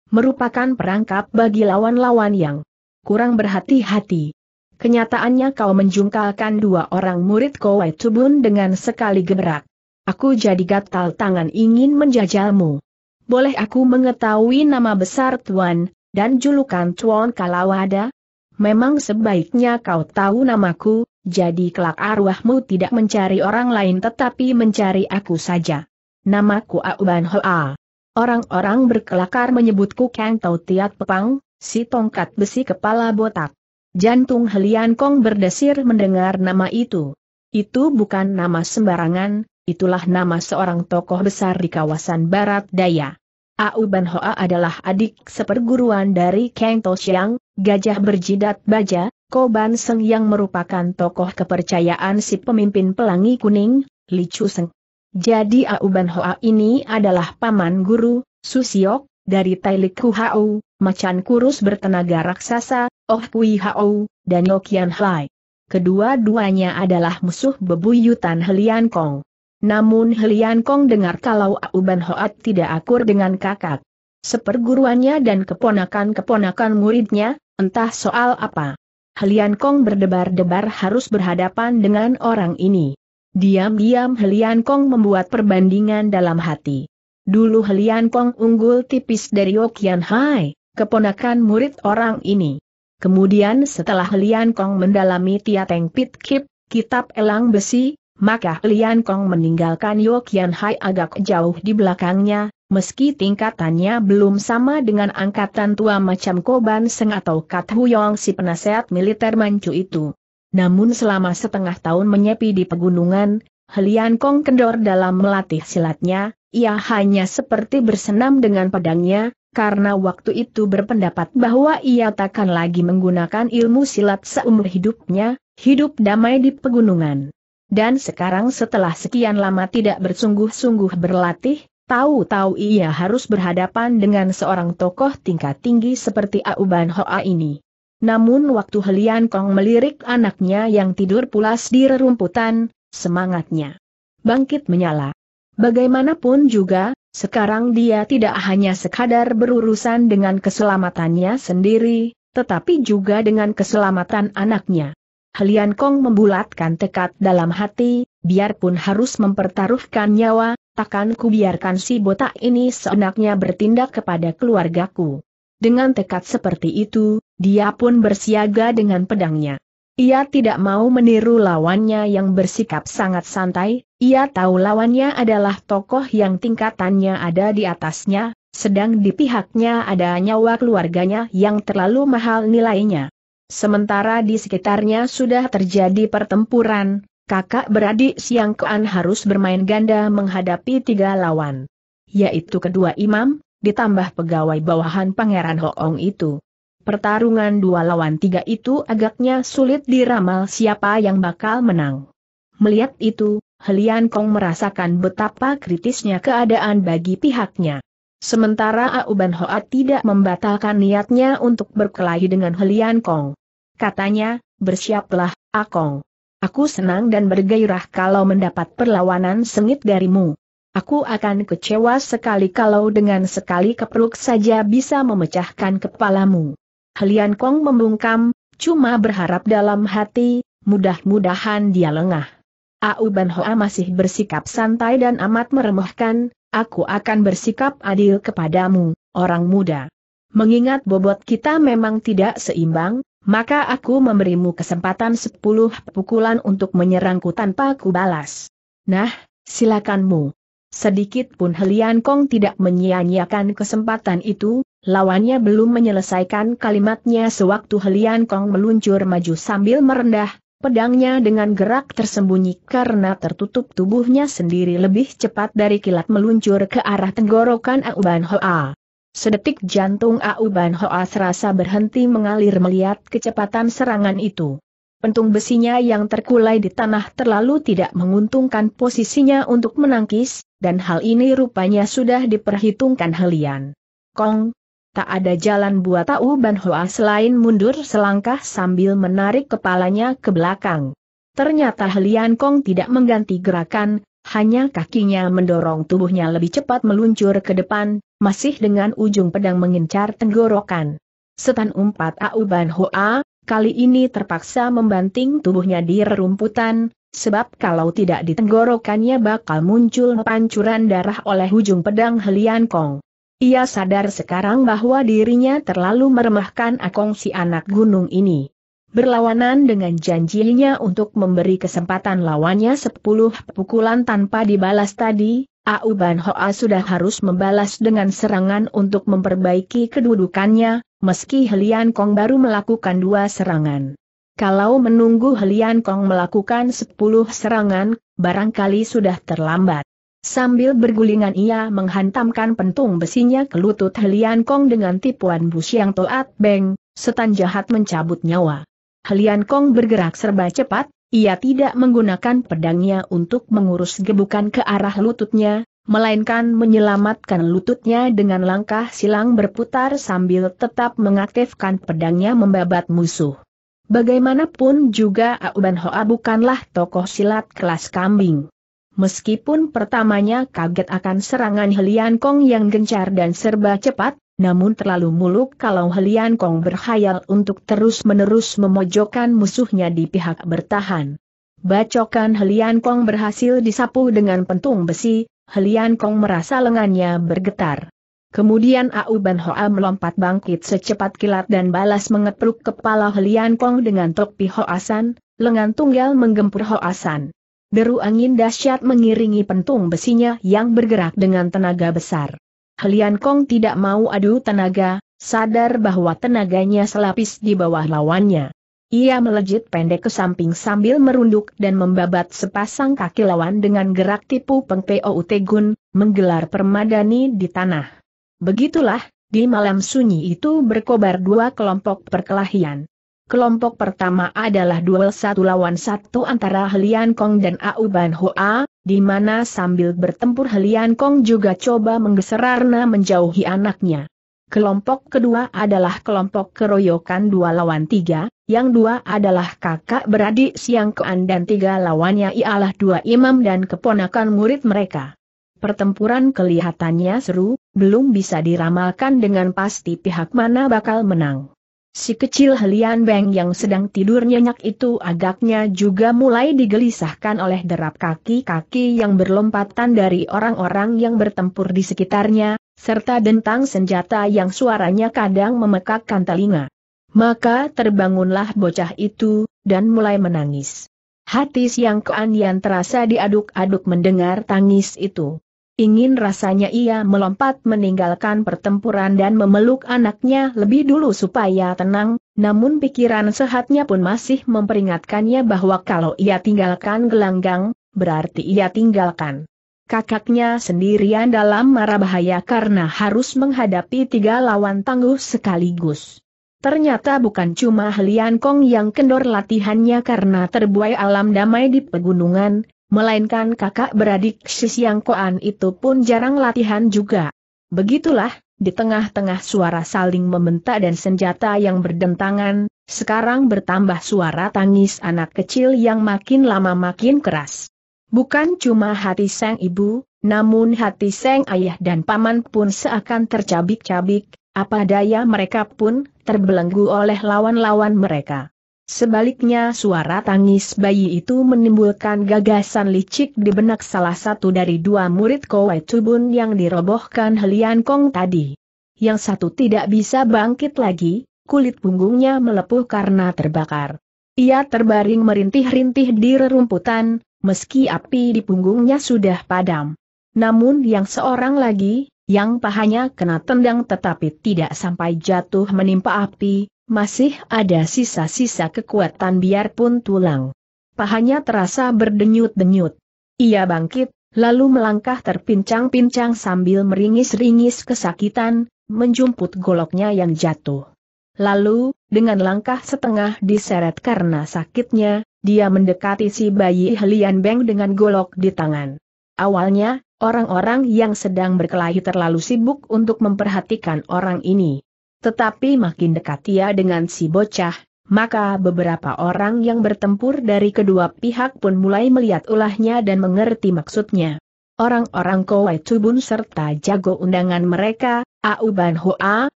merupakan perangkap bagi lawan-lawan yang kurang berhati-hati. Kenyataannya kau menjungkalkan dua orang murid Kowai Tubun dengan sekali gerak. Aku jadi gatal tangan ingin menjajalmu. Boleh aku mengetahui nama besar Tuan, dan julukan Tuan kalau ada? Memang sebaiknya kau tahu namaku, jadi kelak arwahmu tidak mencari orang lain tetapi mencari aku saja. Namaku Auban Hoa. Orang-orang berkelakar menyebutku Kang Tau Tiat Pepang, si tongkat besi kepala botak. Jantung Helian Kong berdesir mendengar nama itu. Itu bukan nama sembarangan, itulah nama seorang tokoh besar di kawasan Barat Daya. Au Ban Hoa adalah adik seperguruan dari Kang Toshiang, gajah berjidat baja, Koban Seng yang merupakan tokoh kepercayaan si pemimpin pelangi kuning, Li Chu Seng. Jadi Au Ban Hoa ini adalah paman guru, Susiok, dari Tai Tailik Hao, macan kurus bertenaga raksasa, Oh Kui Hao, dan Yokian Hai. Kedua-duanya adalah musuh bebuyutan Helian Kong. Namun Helian Kong dengar kalau Auban Hoat tidak akur dengan kakak. Seperguruannya dan keponakan-keponakan muridnya, entah soal apa. Helian Kong berdebar-debar harus berhadapan dengan orang ini. Diam-diam Helian Kong membuat perbandingan dalam hati. Dulu Helian Kong unggul tipis dari Okian oh Hai, keponakan murid orang ini. Kemudian setelah Helian Kong mendalami Tia Teng Pit Kip, Kitab Elang Besi, maka Lian Kong meninggalkan Yo Kian Hai agak jauh di belakangnya, meski tingkatannya belum sama dengan angkatan tua macam Koban Seng atau Kat Huyong si penasehat militer Manchu itu. Namun selama setengah tahun menyepi di pegunungan, Lian Kong kendor dalam melatih silatnya, ia hanya seperti bersenam dengan pedangnya, karena waktu itu berpendapat bahwa ia takkan lagi menggunakan ilmu silat seumur hidupnya, hidup damai di pegunungan. Dan sekarang setelah sekian lama tidak bersungguh-sungguh berlatih, tahu-tahu ia harus berhadapan dengan seorang tokoh tingkat tinggi seperti Auban Hoa ini. Namun waktu Helian Kong melirik anaknya yang tidur pulas di rerumputan, semangatnya bangkit menyala. Bagaimanapun juga, sekarang dia tidak hanya sekadar berurusan dengan keselamatannya sendiri, tetapi juga dengan keselamatan anaknya. Halian Kong membulatkan tekad dalam hati, biarpun harus mempertaruhkan nyawa, takkan biarkan si botak ini seenaknya bertindak kepada keluargaku. Dengan tekad seperti itu, dia pun bersiaga dengan pedangnya. Ia tidak mau meniru lawannya yang bersikap sangat santai, ia tahu lawannya adalah tokoh yang tingkatannya ada di atasnya, sedang di pihaknya ada nyawa keluarganya yang terlalu mahal nilainya. Sementara di sekitarnya sudah terjadi pertempuran, kakak beradik Siang Kean harus bermain ganda menghadapi tiga lawan. Yaitu kedua imam, ditambah pegawai bawahan Pangeran Hoong itu. Pertarungan dua lawan tiga itu agaknya sulit diramal siapa yang bakal menang. Melihat itu, Helian Kong merasakan betapa kritisnya keadaan bagi pihaknya. Sementara Auban Hoat tidak membatalkan niatnya untuk berkelahi dengan Helian Kong katanya, bersiaplah, Akong. Aku senang dan bergairah kalau mendapat perlawanan sengit darimu. Aku akan kecewa sekali kalau dengan sekali kepruk saja bisa memecahkan kepalamu. Helian Kong membungkam, cuma berharap dalam hati, mudah-mudahan dia lengah. Au Ban Hoa masih bersikap santai dan amat meremehkan, aku akan bersikap adil kepadamu, orang muda. Mengingat bobot kita memang tidak seimbang, maka aku memberimu kesempatan sepuluh pukulan untuk menyerangku tanpa ku balas. Nah, silakanmu. Sedikit pun Helian Kong tidak menyia-nyiakan kesempatan itu, lawannya belum menyelesaikan kalimatnya sewaktu Helian Kong meluncur maju sambil merendah, pedangnya dengan gerak tersembunyi karena tertutup tubuhnya sendiri lebih cepat dari kilat meluncur ke arah tenggorokan Auban Hoa. Sedetik jantung Auban Hoa serasa berhenti mengalir melihat kecepatan serangan itu. Pentung besinya yang terkulai di tanah terlalu tidak menguntungkan posisinya untuk menangkis, dan hal ini rupanya sudah diperhitungkan Helian. Kong, tak ada jalan buat tahu Ban Hoa selain mundur selangkah sambil menarik kepalanya ke belakang. Ternyata Helian Kong tidak mengganti gerakan, hanya kakinya mendorong tubuhnya lebih cepat meluncur ke depan, masih dengan ujung pedang mengincar tenggorokan. Setan umpat Auban Hoa, kali ini terpaksa membanting tubuhnya di rerumputan, sebab kalau tidak ditenggorokannya bakal muncul pancuran darah oleh ujung pedang Helian Kong. Ia sadar sekarang bahwa dirinya terlalu meremahkan akong si anak gunung ini. Berlawanan dengan janjinya untuk memberi kesempatan lawannya sepuluh pukulan tanpa dibalas tadi, Auban Hoa sudah harus membalas dengan serangan untuk memperbaiki kedudukannya, meski Helian Kong baru melakukan dua serangan. Kalau menunggu Helian Kong melakukan sepuluh serangan, barangkali sudah terlambat. Sambil bergulingan ia menghantamkan pentung besinya ke lutut Helian Kong dengan tipuan bus yang toat beng, setan jahat mencabut nyawa. Helian Kong bergerak serba cepat, ia tidak menggunakan pedangnya untuk mengurus gebukan ke arah lututnya, melainkan menyelamatkan lututnya dengan langkah silang berputar sambil tetap mengaktifkan pedangnya membabat musuh. Bagaimanapun juga Auban Hoa bukanlah tokoh silat kelas kambing. Meskipun pertamanya kaget akan serangan Helian Kong yang gencar dan serba cepat, namun terlalu muluk kalau Helian Kong berkhayal untuk terus-menerus memojokkan musuhnya di pihak bertahan. Bacokan Helian Kong berhasil disapu dengan pentung besi, Helian Kong merasa lengannya bergetar. Kemudian Au Ban Hoa melompat bangkit secepat kilat dan balas mengepruk kepala Helian Kong dengan topi Hoasan, lengan tunggal menggempur Hoasan. Deru angin dahsyat mengiringi pentung besinya yang bergerak dengan tenaga besar. Helian Kong tidak mau adu tenaga, sadar bahwa tenaganya selapis di bawah lawannya. Ia melejit pendek ke samping sambil merunduk dan membabat sepasang kaki lawan dengan gerak tipu Peng Pou Utegun, menggelar permadani di tanah. Begitulah, di malam sunyi itu berkobar dua kelompok perkelahian. Kelompok pertama adalah duel satu lawan satu antara Helian Kong dan Au Ban Hoa, di mana sambil bertempur Helian Kong juga coba menggeser Arna menjauhi anaknya. Kelompok kedua adalah kelompok keroyokan dua lawan tiga, yang dua adalah kakak beradik Siang Kean dan tiga lawannya ialah dua imam dan keponakan murid mereka. Pertempuran kelihatannya seru, belum bisa diramalkan dengan pasti pihak mana bakal menang. Si kecil Helian Beng yang sedang tidur nyenyak itu agaknya juga mulai digelisahkan oleh derap kaki-kaki yang berlompatan dari orang-orang yang bertempur di sekitarnya, serta dentang senjata yang suaranya kadang memekakkan telinga. Maka terbangunlah bocah itu, dan mulai menangis. Hati Siang keanian terasa diaduk-aduk mendengar tangis itu. Ingin rasanya ia melompat meninggalkan pertempuran dan memeluk anaknya lebih dulu supaya tenang, namun pikiran sehatnya pun masih memperingatkannya bahwa kalau ia tinggalkan gelanggang, berarti ia tinggalkan kakaknya sendirian dalam marah bahaya karena harus menghadapi tiga lawan tangguh sekaligus. Ternyata bukan cuma Helian Kong yang kendor latihannya karena terbuai alam damai di pegunungan, Melainkan kakak beradik Siang Koan itu pun jarang latihan juga. Begitulah, di tengah-tengah suara saling membentak dan senjata yang berdentangan, sekarang bertambah suara tangis anak kecil yang makin lama makin keras. Bukan cuma hati sang ibu, namun hati sang ayah dan paman pun seakan tercabik-cabik, apa daya mereka pun terbelenggu oleh lawan-lawan mereka. Sebaliknya suara tangis bayi itu menimbulkan gagasan licik di benak salah satu dari dua murid Kowai Tubun yang dirobohkan Helian Kong tadi. Yang satu tidak bisa bangkit lagi, kulit punggungnya melepuh karena terbakar. Ia terbaring merintih-rintih di rerumputan, meski api di punggungnya sudah padam. Namun yang seorang lagi, yang pahanya kena tendang tetapi tidak sampai jatuh menimpa api, masih ada sisa-sisa kekuatan biarpun tulang. Pahanya terasa berdenyut-denyut. Ia bangkit, lalu melangkah terpincang-pincang sambil meringis-ringis kesakitan, menjumput goloknya yang jatuh. Lalu, dengan langkah setengah diseret karena sakitnya, dia mendekati si bayi Helian Beng dengan golok di tangan. Awalnya, orang-orang yang sedang berkelahi terlalu sibuk untuk memperhatikan orang ini. Tetapi makin dekat ia dengan si bocah, maka beberapa orang yang bertempur dari kedua pihak pun mulai melihat ulahnya dan mengerti maksudnya. Orang-orang Kowai Tubun serta jago undangan mereka, Auban Hoa,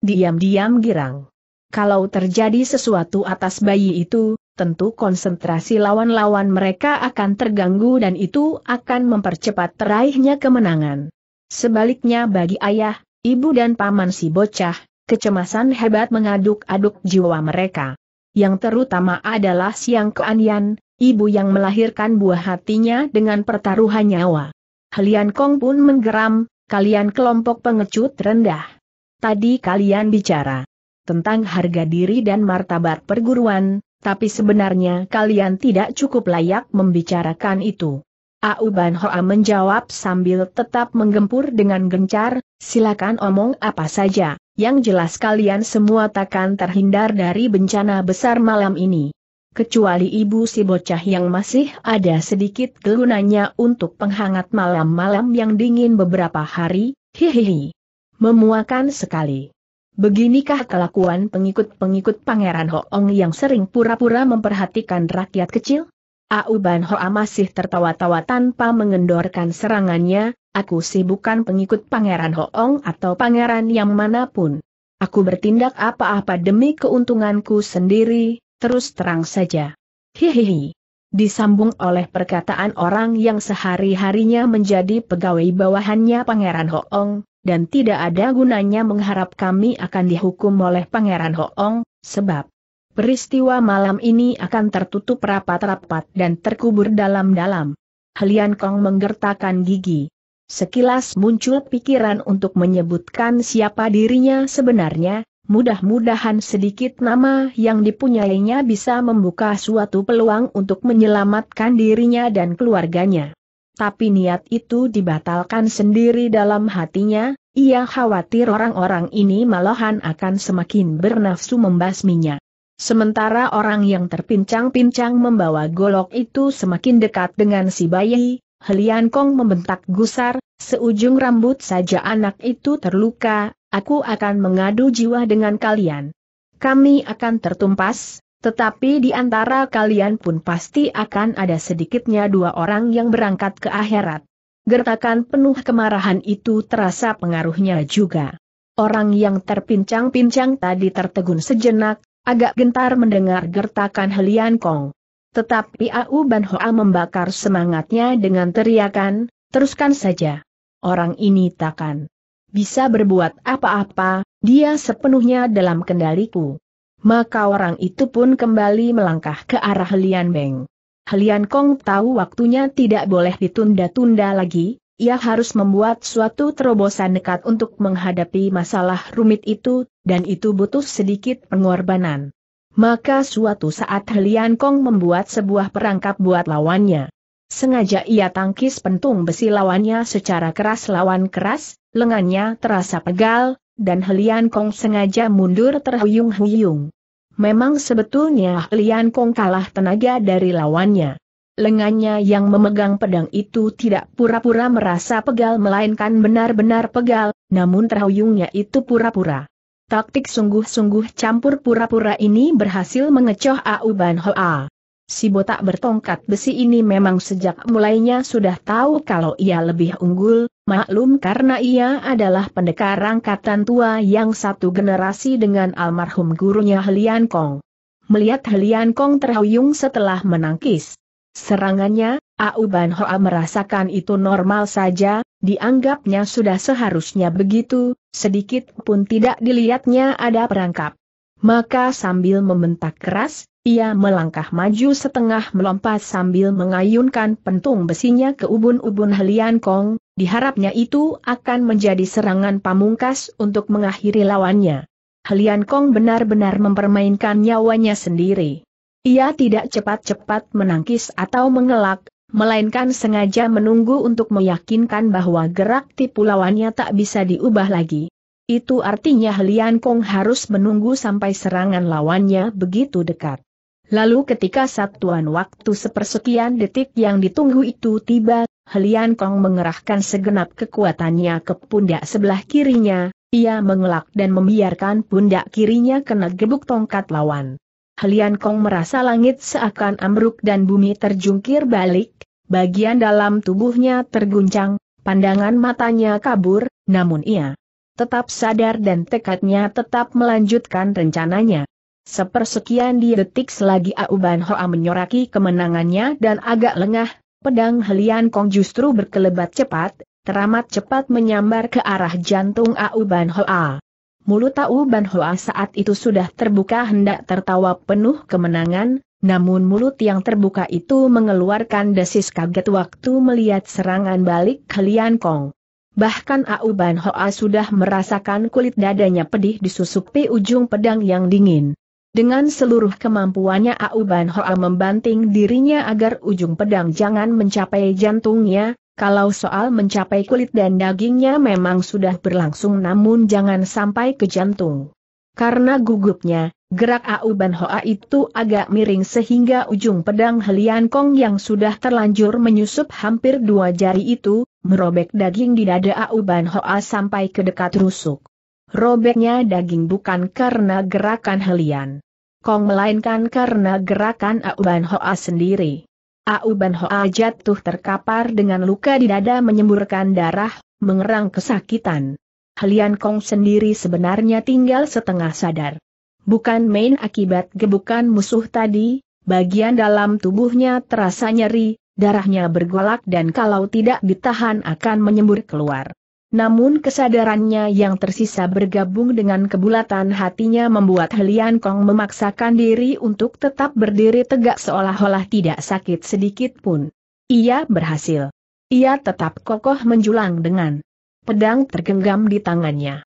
diam-diam girang. Kalau terjadi sesuatu atas bayi itu, tentu konsentrasi lawan-lawan mereka akan terganggu dan itu akan mempercepat teraihnya kemenangan. Sebaliknya bagi ayah, ibu dan paman si bocah, kecemasan hebat mengaduk-aduk jiwa mereka. Yang terutama adalah Siang Keanian, ibu yang melahirkan buah hatinya dengan pertaruhan nyawa. Helian Kong pun menggeram, kalian kelompok pengecut rendah. Tadi kalian bicara tentang harga diri dan martabat perguruan, tapi sebenarnya kalian tidak cukup layak membicarakan itu. Auban Hoa menjawab sambil tetap menggempur dengan gencar, silakan omong apa saja. Yang jelas kalian semua takkan terhindar dari bencana besar malam ini. Kecuali ibu si bocah yang masih ada sedikit gelunanya untuk penghangat malam-malam yang dingin beberapa hari, hihihi. Memuakan sekali. Beginikah kelakuan pengikut-pengikut Pangeran Hoong yang sering pura-pura memperhatikan rakyat kecil? Auban Hoa masih tertawa-tawa tanpa mengendorkan serangannya, Aku sih bukan pengikut Pangeran Hoong atau pangeran yang manapun. Aku bertindak apa-apa demi keuntunganku sendiri, terus terang saja. Hihihi. Disambung oleh perkataan orang yang sehari-harinya menjadi pegawai bawahannya Pangeran Hoong, dan tidak ada gunanya mengharap kami akan dihukum oleh Pangeran Hoong, sebab peristiwa malam ini akan tertutup rapat-rapat dan terkubur dalam-dalam. Helian Kong menggertakkan gigi. Sekilas muncul pikiran untuk menyebutkan siapa dirinya sebenarnya, mudah-mudahan sedikit nama yang dipunyainya bisa membuka suatu peluang untuk menyelamatkan dirinya dan keluarganya. Tapi niat itu dibatalkan sendiri dalam hatinya, ia khawatir orang-orang ini malahan akan semakin bernafsu membasminya. Sementara orang yang terpincang-pincang membawa golok itu semakin dekat dengan si bayi, Helian Kong membentak gusar, seujung rambut saja anak itu terluka, aku akan mengadu jiwa dengan kalian. Kami akan tertumpas, tetapi di antara kalian pun pasti akan ada sedikitnya dua orang yang berangkat ke akhirat. Gertakan penuh kemarahan itu terasa pengaruhnya juga. Orang yang terpincang-pincang tadi tertegun sejenak, agak gentar mendengar gertakan Helian Kong. Tetapi Au Ban membakar semangatnya dengan teriakan, teruskan saja. Orang ini takkan bisa berbuat apa-apa, dia sepenuhnya dalam kendaliku. Maka orang itu pun kembali melangkah ke arah Lian Beng. Lian Kong tahu waktunya tidak boleh ditunda-tunda lagi, ia harus membuat suatu terobosan dekat untuk menghadapi masalah rumit itu, dan itu butuh sedikit pengorbanan. Maka suatu saat Helian Kong membuat sebuah perangkap buat lawannya. Sengaja ia tangkis pentung besi lawannya secara keras lawan keras, lengannya terasa pegal, dan Helian Kong sengaja mundur terhuyung-huyung. Memang sebetulnya Helian Kong kalah tenaga dari lawannya. Lengannya yang memegang pedang itu tidak pura-pura merasa pegal melainkan benar-benar pegal, namun terhuyungnya itu pura-pura. Taktik sungguh-sungguh campur pura-pura ini berhasil mengecoh Au Ban Hoa. Si botak bertongkat besi ini memang sejak mulainya sudah tahu kalau ia lebih unggul, maklum karena ia adalah pendekar angkatan tua yang satu generasi dengan almarhum gurunya Helian Kong. Melihat Helian Kong terhuyung setelah menangkis serangannya, Auban Hoa merasakan itu normal saja, dianggapnya sudah seharusnya begitu, sedikit pun tidak dilihatnya ada perangkap. Maka sambil membentak keras, ia melangkah maju setengah melompat sambil mengayunkan pentung besinya ke ubun-ubun Helian Kong, diharapnya itu akan menjadi serangan pamungkas untuk mengakhiri lawannya. Helian Kong benar-benar mempermainkan nyawanya sendiri. Ia tidak cepat-cepat menangkis atau mengelak, melainkan sengaja menunggu untuk meyakinkan bahwa gerak tipu lawannya tak bisa diubah lagi. Itu artinya Lian Kong harus menunggu sampai serangan lawannya begitu dekat. Lalu ketika satuan waktu sepersekian detik yang ditunggu itu tiba, Helian Kong mengerahkan segenap kekuatannya ke pundak sebelah kirinya, ia mengelak dan membiarkan pundak kirinya kena gebuk tongkat lawan. Helian Kong merasa langit seakan ambruk dan bumi terjungkir balik, bagian dalam tubuhnya terguncang, pandangan matanya kabur, namun ia tetap sadar dan tekadnya tetap melanjutkan rencananya. Sepersekian di detik selagi Auban Hoa menyoraki kemenangannya dan agak lengah, pedang Helian Kong justru berkelebat cepat, teramat cepat menyambar ke arah jantung Auban Hoa. Mulut Auban Hoa saat itu sudah terbuka hendak tertawa penuh kemenangan, namun mulut yang terbuka itu mengeluarkan desis kaget waktu melihat serangan balik ke Lian Kong. Bahkan Auban Hoa sudah merasakan kulit dadanya pedih disusupi ujung pedang yang dingin. Dengan seluruh kemampuannya Auban Hoa membanting dirinya agar ujung pedang jangan mencapai jantungnya, kalau soal mencapai kulit dan dagingnya memang sudah berlangsung namun jangan sampai ke jantung. Karena gugupnya, Gerak Au Ban Hoa itu agak miring sehingga ujung pedang Helian Kong yang sudah terlanjur menyusup hampir dua jari itu, merobek daging di dada Au Ban Hoa sampai ke dekat rusuk. Robeknya daging bukan karena gerakan Helian Kong melainkan karena gerakan Au Ban Hoa sendiri. Au Ban Hoa jatuh terkapar dengan luka di dada menyemburkan darah, mengerang kesakitan. Helian Kong sendiri sebenarnya tinggal setengah sadar. Bukan main akibat gebukan musuh tadi, bagian dalam tubuhnya terasa nyeri, darahnya bergolak dan kalau tidak ditahan akan menyembur keluar. Namun kesadarannya yang tersisa bergabung dengan kebulatan hatinya membuat Helian Kong memaksakan diri untuk tetap berdiri tegak seolah-olah tidak sakit sedikit pun. Ia berhasil. Ia tetap kokoh menjulang dengan pedang tergenggam di tangannya.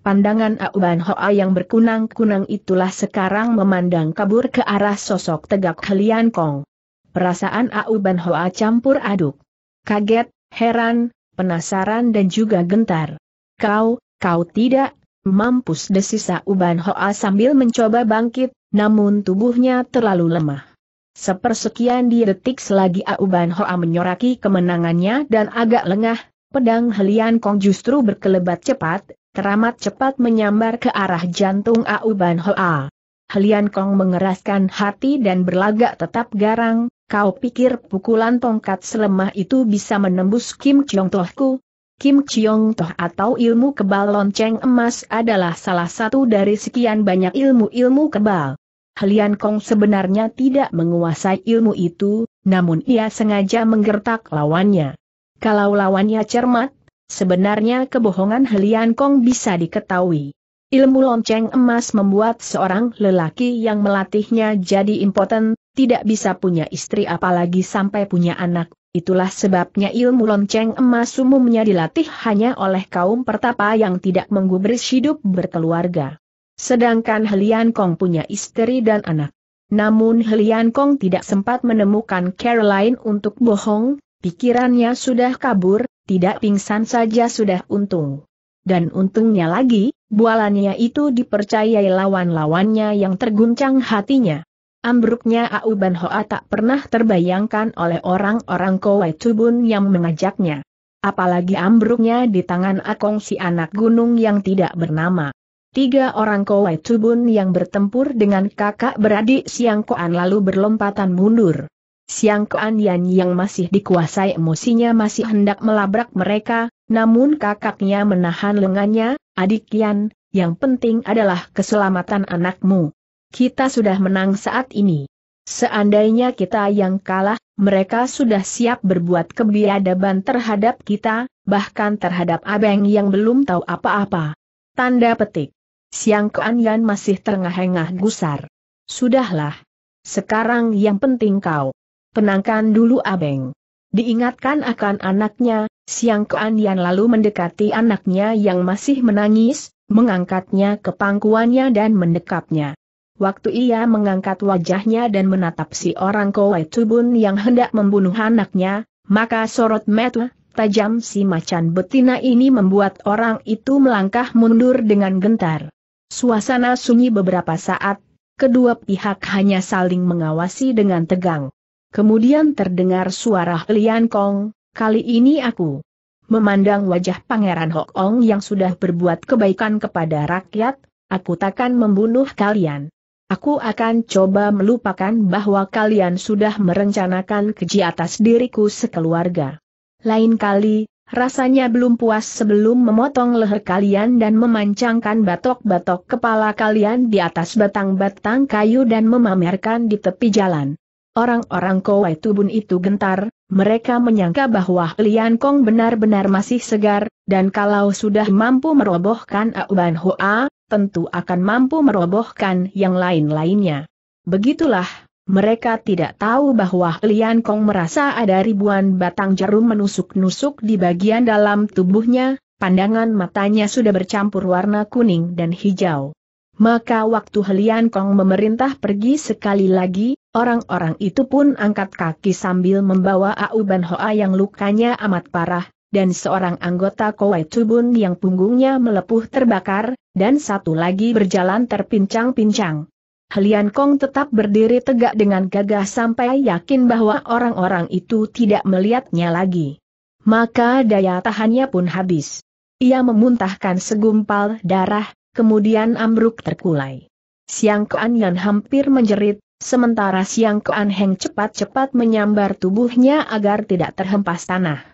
Pandangan Auban Hoa yang berkunang-kunang itulah sekarang memandang kabur ke arah sosok tegak Helian Kong. Perasaan Auban Hoa campur aduk. Kaget, heran, penasaran dan juga gentar. Kau, kau tidak, mampus desis Auban Hoa sambil mencoba bangkit, namun tubuhnya terlalu lemah. Sepersekian di detik selagi Auban Hoa menyoraki kemenangannya dan agak lengah, pedang Helian Kong justru berkelebat cepat, teramat cepat menyambar ke arah jantung Auban Hoa. Helian Kong mengeraskan hati dan berlagak tetap garang, kau pikir pukulan tongkat selemah itu bisa menembus Kim Chiong Tohku? Kim Chiong Toh atau ilmu kebal lonceng emas adalah salah satu dari sekian banyak ilmu-ilmu kebal. Helian Kong sebenarnya tidak menguasai ilmu itu, namun ia sengaja menggertak lawannya. Kalau lawannya cermat, Sebenarnya kebohongan Helian Kong bisa diketahui. Ilmu lonceng emas membuat seorang lelaki yang melatihnya jadi impoten, tidak bisa punya istri apalagi sampai punya anak. Itulah sebabnya ilmu lonceng emas umumnya dilatih hanya oleh kaum pertapa yang tidak menggubris hidup berkeluarga. Sedangkan Helian Kong punya istri dan anak. Namun Helian Kong tidak sempat menemukan Caroline untuk bohong, pikirannya sudah kabur, tidak pingsan saja sudah untung. Dan untungnya lagi, bualannya itu dipercayai lawan-lawannya yang terguncang hatinya. Ambruknya Auban Hoa tak pernah terbayangkan oleh orang-orang Kowai Tubun yang mengajaknya. Apalagi ambruknya di tangan Akong si anak gunung yang tidak bernama. Tiga orang Kowai Tubun yang bertempur dengan kakak beradik Siang Koan lalu berlompatan mundur. Siang Kuan yang masih dikuasai emosinya masih hendak melabrak mereka, namun kakaknya menahan lengannya, adik Yan, yang penting adalah keselamatan anakmu. Kita sudah menang saat ini. Seandainya kita yang kalah, mereka sudah siap berbuat kebiadaban terhadap kita, bahkan terhadap Abeng yang belum tahu apa-apa. Tanda petik. Siang Kuan masih terengah-engah gusar. Sudahlah. Sekarang yang penting kau Penangkan dulu Abeng. Diingatkan akan anaknya, Siang Yan lalu mendekati anaknya yang masih menangis, mengangkatnya ke pangkuannya dan mendekapnya. Waktu ia mengangkat wajahnya dan menatap si orang kowe tubun yang hendak membunuh anaknya, maka sorot mata tajam si macan betina ini membuat orang itu melangkah mundur dengan gentar. Suasana sunyi beberapa saat, kedua pihak hanya saling mengawasi dengan tegang. Kemudian terdengar suara Lian Kong, kali ini aku. Memandang wajah Pangeran Hok Ong yang sudah berbuat kebaikan kepada rakyat, aku takkan membunuh kalian. Aku akan coba melupakan bahwa kalian sudah merencanakan keji atas diriku sekeluarga. Lain kali, rasanya belum puas sebelum memotong leher kalian dan memancangkan batok-batok kepala kalian di atas batang-batang kayu dan memamerkan di tepi jalan. Orang-orang Kowai Tubun itu gentar, mereka menyangka bahwa Lian Kong benar-benar masih segar, dan kalau sudah mampu merobohkan Auban Hoa, tentu akan mampu merobohkan yang lain-lainnya. Begitulah, mereka tidak tahu bahwa Lian Kong merasa ada ribuan batang jarum menusuk-nusuk di bagian dalam tubuhnya, pandangan matanya sudah bercampur warna kuning dan hijau. Maka waktu Helian Kong memerintah pergi sekali lagi, orang-orang itu pun angkat kaki sambil membawa Auban Hoa yang lukanya amat parah, dan seorang anggota Kowai Tubun yang punggungnya melepuh terbakar, dan satu lagi berjalan terpincang-pincang. Helian Kong tetap berdiri tegak dengan gagah sampai yakin bahwa orang-orang itu tidak melihatnya lagi. Maka daya tahannya pun habis. Ia memuntahkan segumpal darah, kemudian ambruk terkulai. Siang Kuan Yan hampir menjerit, sementara Siang Kuan Heng cepat-cepat menyambar tubuhnya agar tidak terhempas tanah.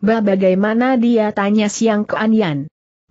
Bah bagaimana dia tanya Siang Kuan Yan?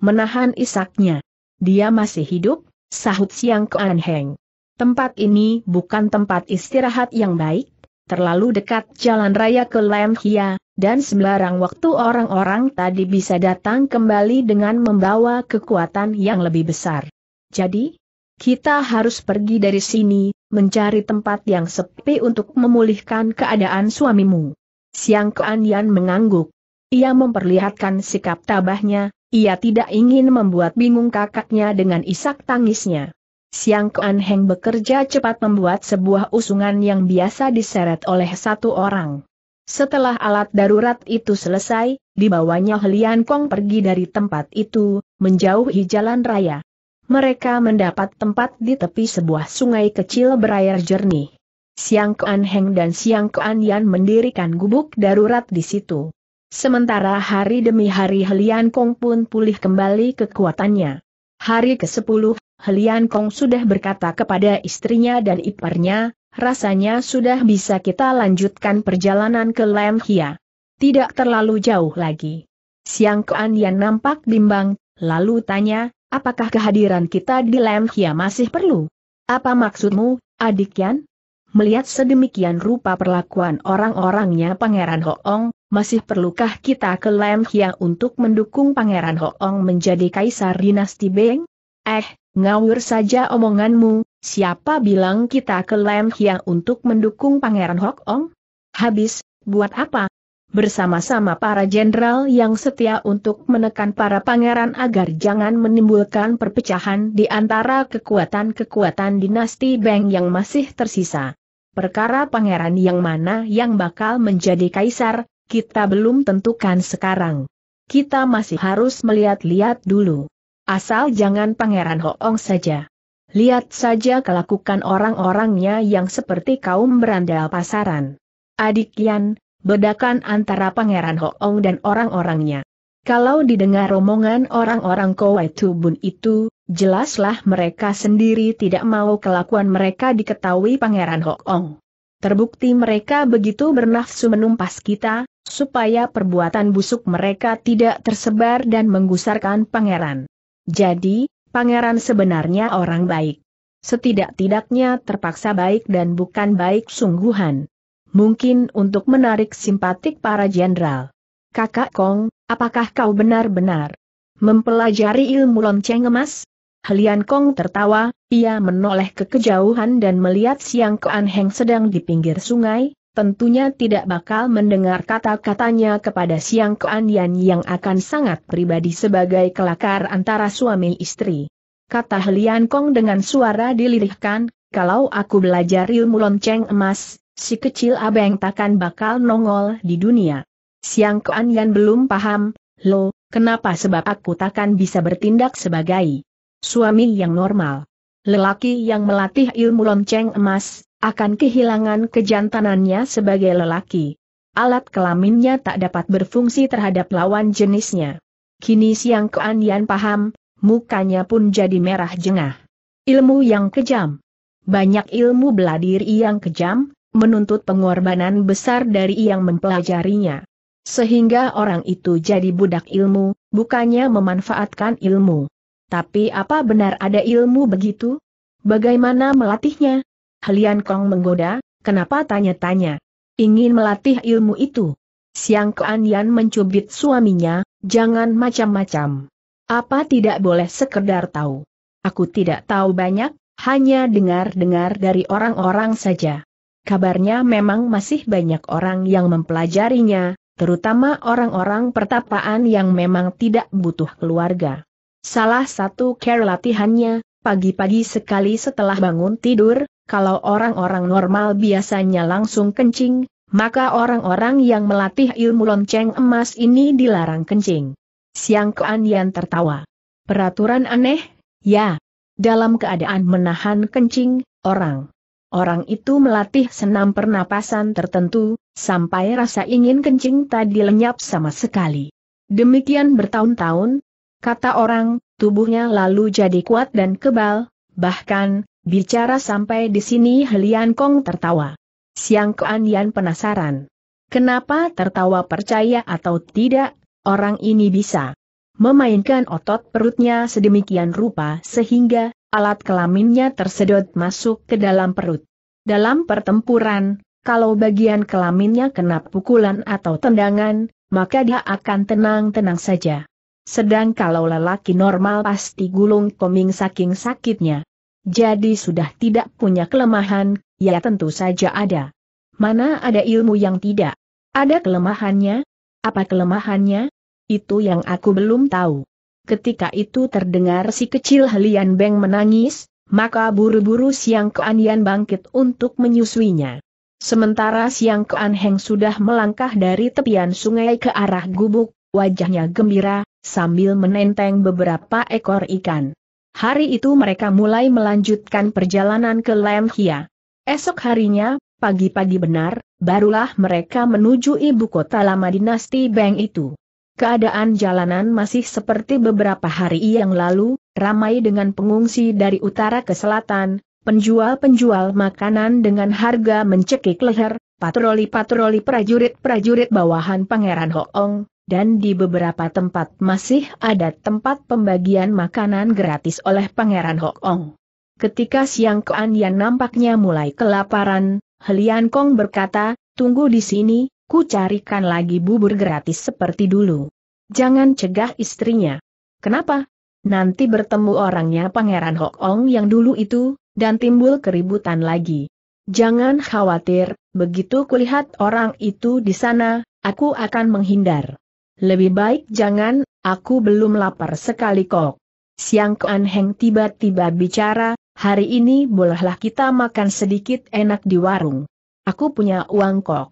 Menahan isaknya. Dia masih hidup, sahut Siang Kuan Heng. Tempat ini bukan tempat istirahat yang baik, terlalu dekat jalan raya ke Lemhia, dan sembarang waktu orang-orang tadi bisa datang kembali dengan membawa kekuatan yang lebih besar. Jadi, kita harus pergi dari sini, mencari tempat yang sepi untuk memulihkan keadaan suamimu. Siang Keanian mengangguk. Ia memperlihatkan sikap tabahnya, ia tidak ingin membuat bingung kakaknya dengan isak tangisnya. Siang Kuan Heng bekerja cepat membuat sebuah usungan yang biasa diseret oleh satu orang. Setelah alat darurat itu selesai, dibawanya Helian Kong pergi dari tempat itu, menjauhi jalan raya. Mereka mendapat tempat di tepi sebuah sungai kecil berair jernih. Siang Kuan Heng dan Siang Kuan Yan mendirikan gubuk darurat di situ. Sementara hari demi hari Helian Kong pun pulih kembali kekuatannya. Hari ke-10 Helian Kong sudah berkata kepada istrinya dan iparnya, rasanya sudah bisa kita lanjutkan perjalanan ke Lam Hia. Tidak terlalu jauh lagi. Siang Kuan Yan nampak bimbang, lalu tanya, apakah kehadiran kita di Lam Hia masih perlu? Apa maksudmu, adik Yan? Melihat sedemikian rupa perlakuan orang-orangnya Pangeran Hoong, masih perlukah kita ke Lam Hia untuk mendukung Pangeran Hoong menjadi kaisar dinasti Beng? Eh, Ngawur saja omonganmu, siapa bilang kita ke Lam Hiang untuk mendukung Pangeran Hok Ong? Habis, buat apa? Bersama-sama para jenderal yang setia untuk menekan para pangeran agar jangan menimbulkan perpecahan di antara kekuatan-kekuatan dinasti Beng yang masih tersisa. Perkara pangeran yang mana yang bakal menjadi kaisar, kita belum tentukan sekarang. Kita masih harus melihat-lihat dulu. Asal jangan Pangeran Hoong saja. Lihat saja kelakukan orang-orangnya yang seperti kaum berandal pasaran. Adik Yan, bedakan antara Pangeran Hoong dan orang-orangnya. Kalau didengar romongan orang-orang Kowai Tubun itu, jelaslah mereka sendiri tidak mau kelakuan mereka diketahui Pangeran Hoong. Terbukti mereka begitu bernafsu menumpas kita, supaya perbuatan busuk mereka tidak tersebar dan menggusarkan pangeran. Jadi, pangeran sebenarnya orang baik. Setidak-tidaknya terpaksa baik dan bukan baik sungguhan. Mungkin untuk menarik simpatik para jenderal. Kakak Kong, apakah kau benar-benar mempelajari ilmu lonceng emas? Helian Kong tertawa, ia menoleh ke kejauhan dan melihat Siang keanheng sedang di pinggir sungai, tentunya tidak bakal mendengar kata-katanya kepada Siang Keandian yang akan sangat pribadi sebagai kelakar antara suami istri. Kata Helian Kong dengan suara dilirihkan, kalau aku belajar ilmu lonceng emas, si kecil abeng takkan bakal nongol di dunia. Siang Keandian belum paham, lo, kenapa sebab aku takkan bisa bertindak sebagai suami yang normal. Lelaki yang melatih ilmu lonceng emas, akan kehilangan kejantanannya sebagai lelaki. Alat kelaminnya tak dapat berfungsi terhadap lawan jenisnya. Kini Siang Keanian paham, mukanya pun jadi merah jengah. Ilmu yang kejam. Banyak ilmu beladir yang kejam, menuntut pengorbanan besar dari yang mempelajarinya. Sehingga orang itu jadi budak ilmu, bukannya memanfaatkan ilmu. Tapi apa benar ada ilmu begitu? Bagaimana melatihnya? Helian Kong menggoda, kenapa tanya-tanya? Ingin melatih ilmu itu. Siang Yan mencubit suaminya, jangan macam-macam. Apa tidak boleh sekedar tahu? Aku tidak tahu banyak, hanya dengar-dengar dari orang-orang saja. Kabarnya memang masih banyak orang yang mempelajarinya, terutama orang-orang pertapaan yang memang tidak butuh keluarga. Salah satu care latihannya, pagi-pagi sekali setelah bangun tidur, kalau orang-orang normal biasanya langsung kencing, maka orang-orang yang melatih ilmu lonceng emas ini dilarang kencing. Siang Keanian tertawa. Peraturan aneh, ya. Dalam keadaan menahan kencing, orang. Orang itu melatih senam pernapasan tertentu, sampai rasa ingin kencing tadi lenyap sama sekali. Demikian bertahun-tahun, kata orang, tubuhnya lalu jadi kuat dan kebal, bahkan, Bicara sampai di sini Helian Kong tertawa. Siang Kuan Yan penasaran. Kenapa tertawa percaya atau tidak, orang ini bisa memainkan otot perutnya sedemikian rupa sehingga alat kelaminnya tersedot masuk ke dalam perut. Dalam pertempuran, kalau bagian kelaminnya kena pukulan atau tendangan, maka dia akan tenang-tenang saja. Sedang kalau lelaki normal pasti gulung koming saking sakitnya jadi sudah tidak punya kelemahan, ya tentu saja ada. Mana ada ilmu yang tidak? Ada kelemahannya? Apa kelemahannya? Itu yang aku belum tahu. Ketika itu terdengar si kecil Helian Beng menangis, maka buru-buru Siang Keanian bangkit untuk menyusuinya. Sementara Siang Kean Heng sudah melangkah dari tepian sungai ke arah gubuk, wajahnya gembira, sambil menenteng beberapa ekor ikan. Hari itu mereka mulai melanjutkan perjalanan ke Lemhia. Esok harinya, pagi-pagi benar, barulah mereka menuju ibu kota lama dinasti Beng itu. Keadaan jalanan masih seperti beberapa hari yang lalu, ramai dengan pengungsi dari utara ke selatan, penjual-penjual makanan dengan harga mencekik leher, patroli-patroli prajurit-prajurit bawahan Pangeran Hoong, dan di beberapa tempat masih ada tempat pembagian makanan gratis oleh Pangeran Hok Ong. Ketika Siang Kuan Yan nampaknya mulai kelaparan, Helian Kong berkata, tunggu di sini, ku carikan lagi bubur gratis seperti dulu. Jangan cegah istrinya. Kenapa? Nanti bertemu orangnya Pangeran Hok Ong yang dulu itu, dan timbul keributan lagi. Jangan khawatir, begitu kulihat orang itu di sana, aku akan menghindar. Lebih baik jangan, aku belum lapar sekali kok. Siang Kuan Heng tiba-tiba bicara, hari ini bolehlah kita makan sedikit enak di warung. Aku punya uang kok.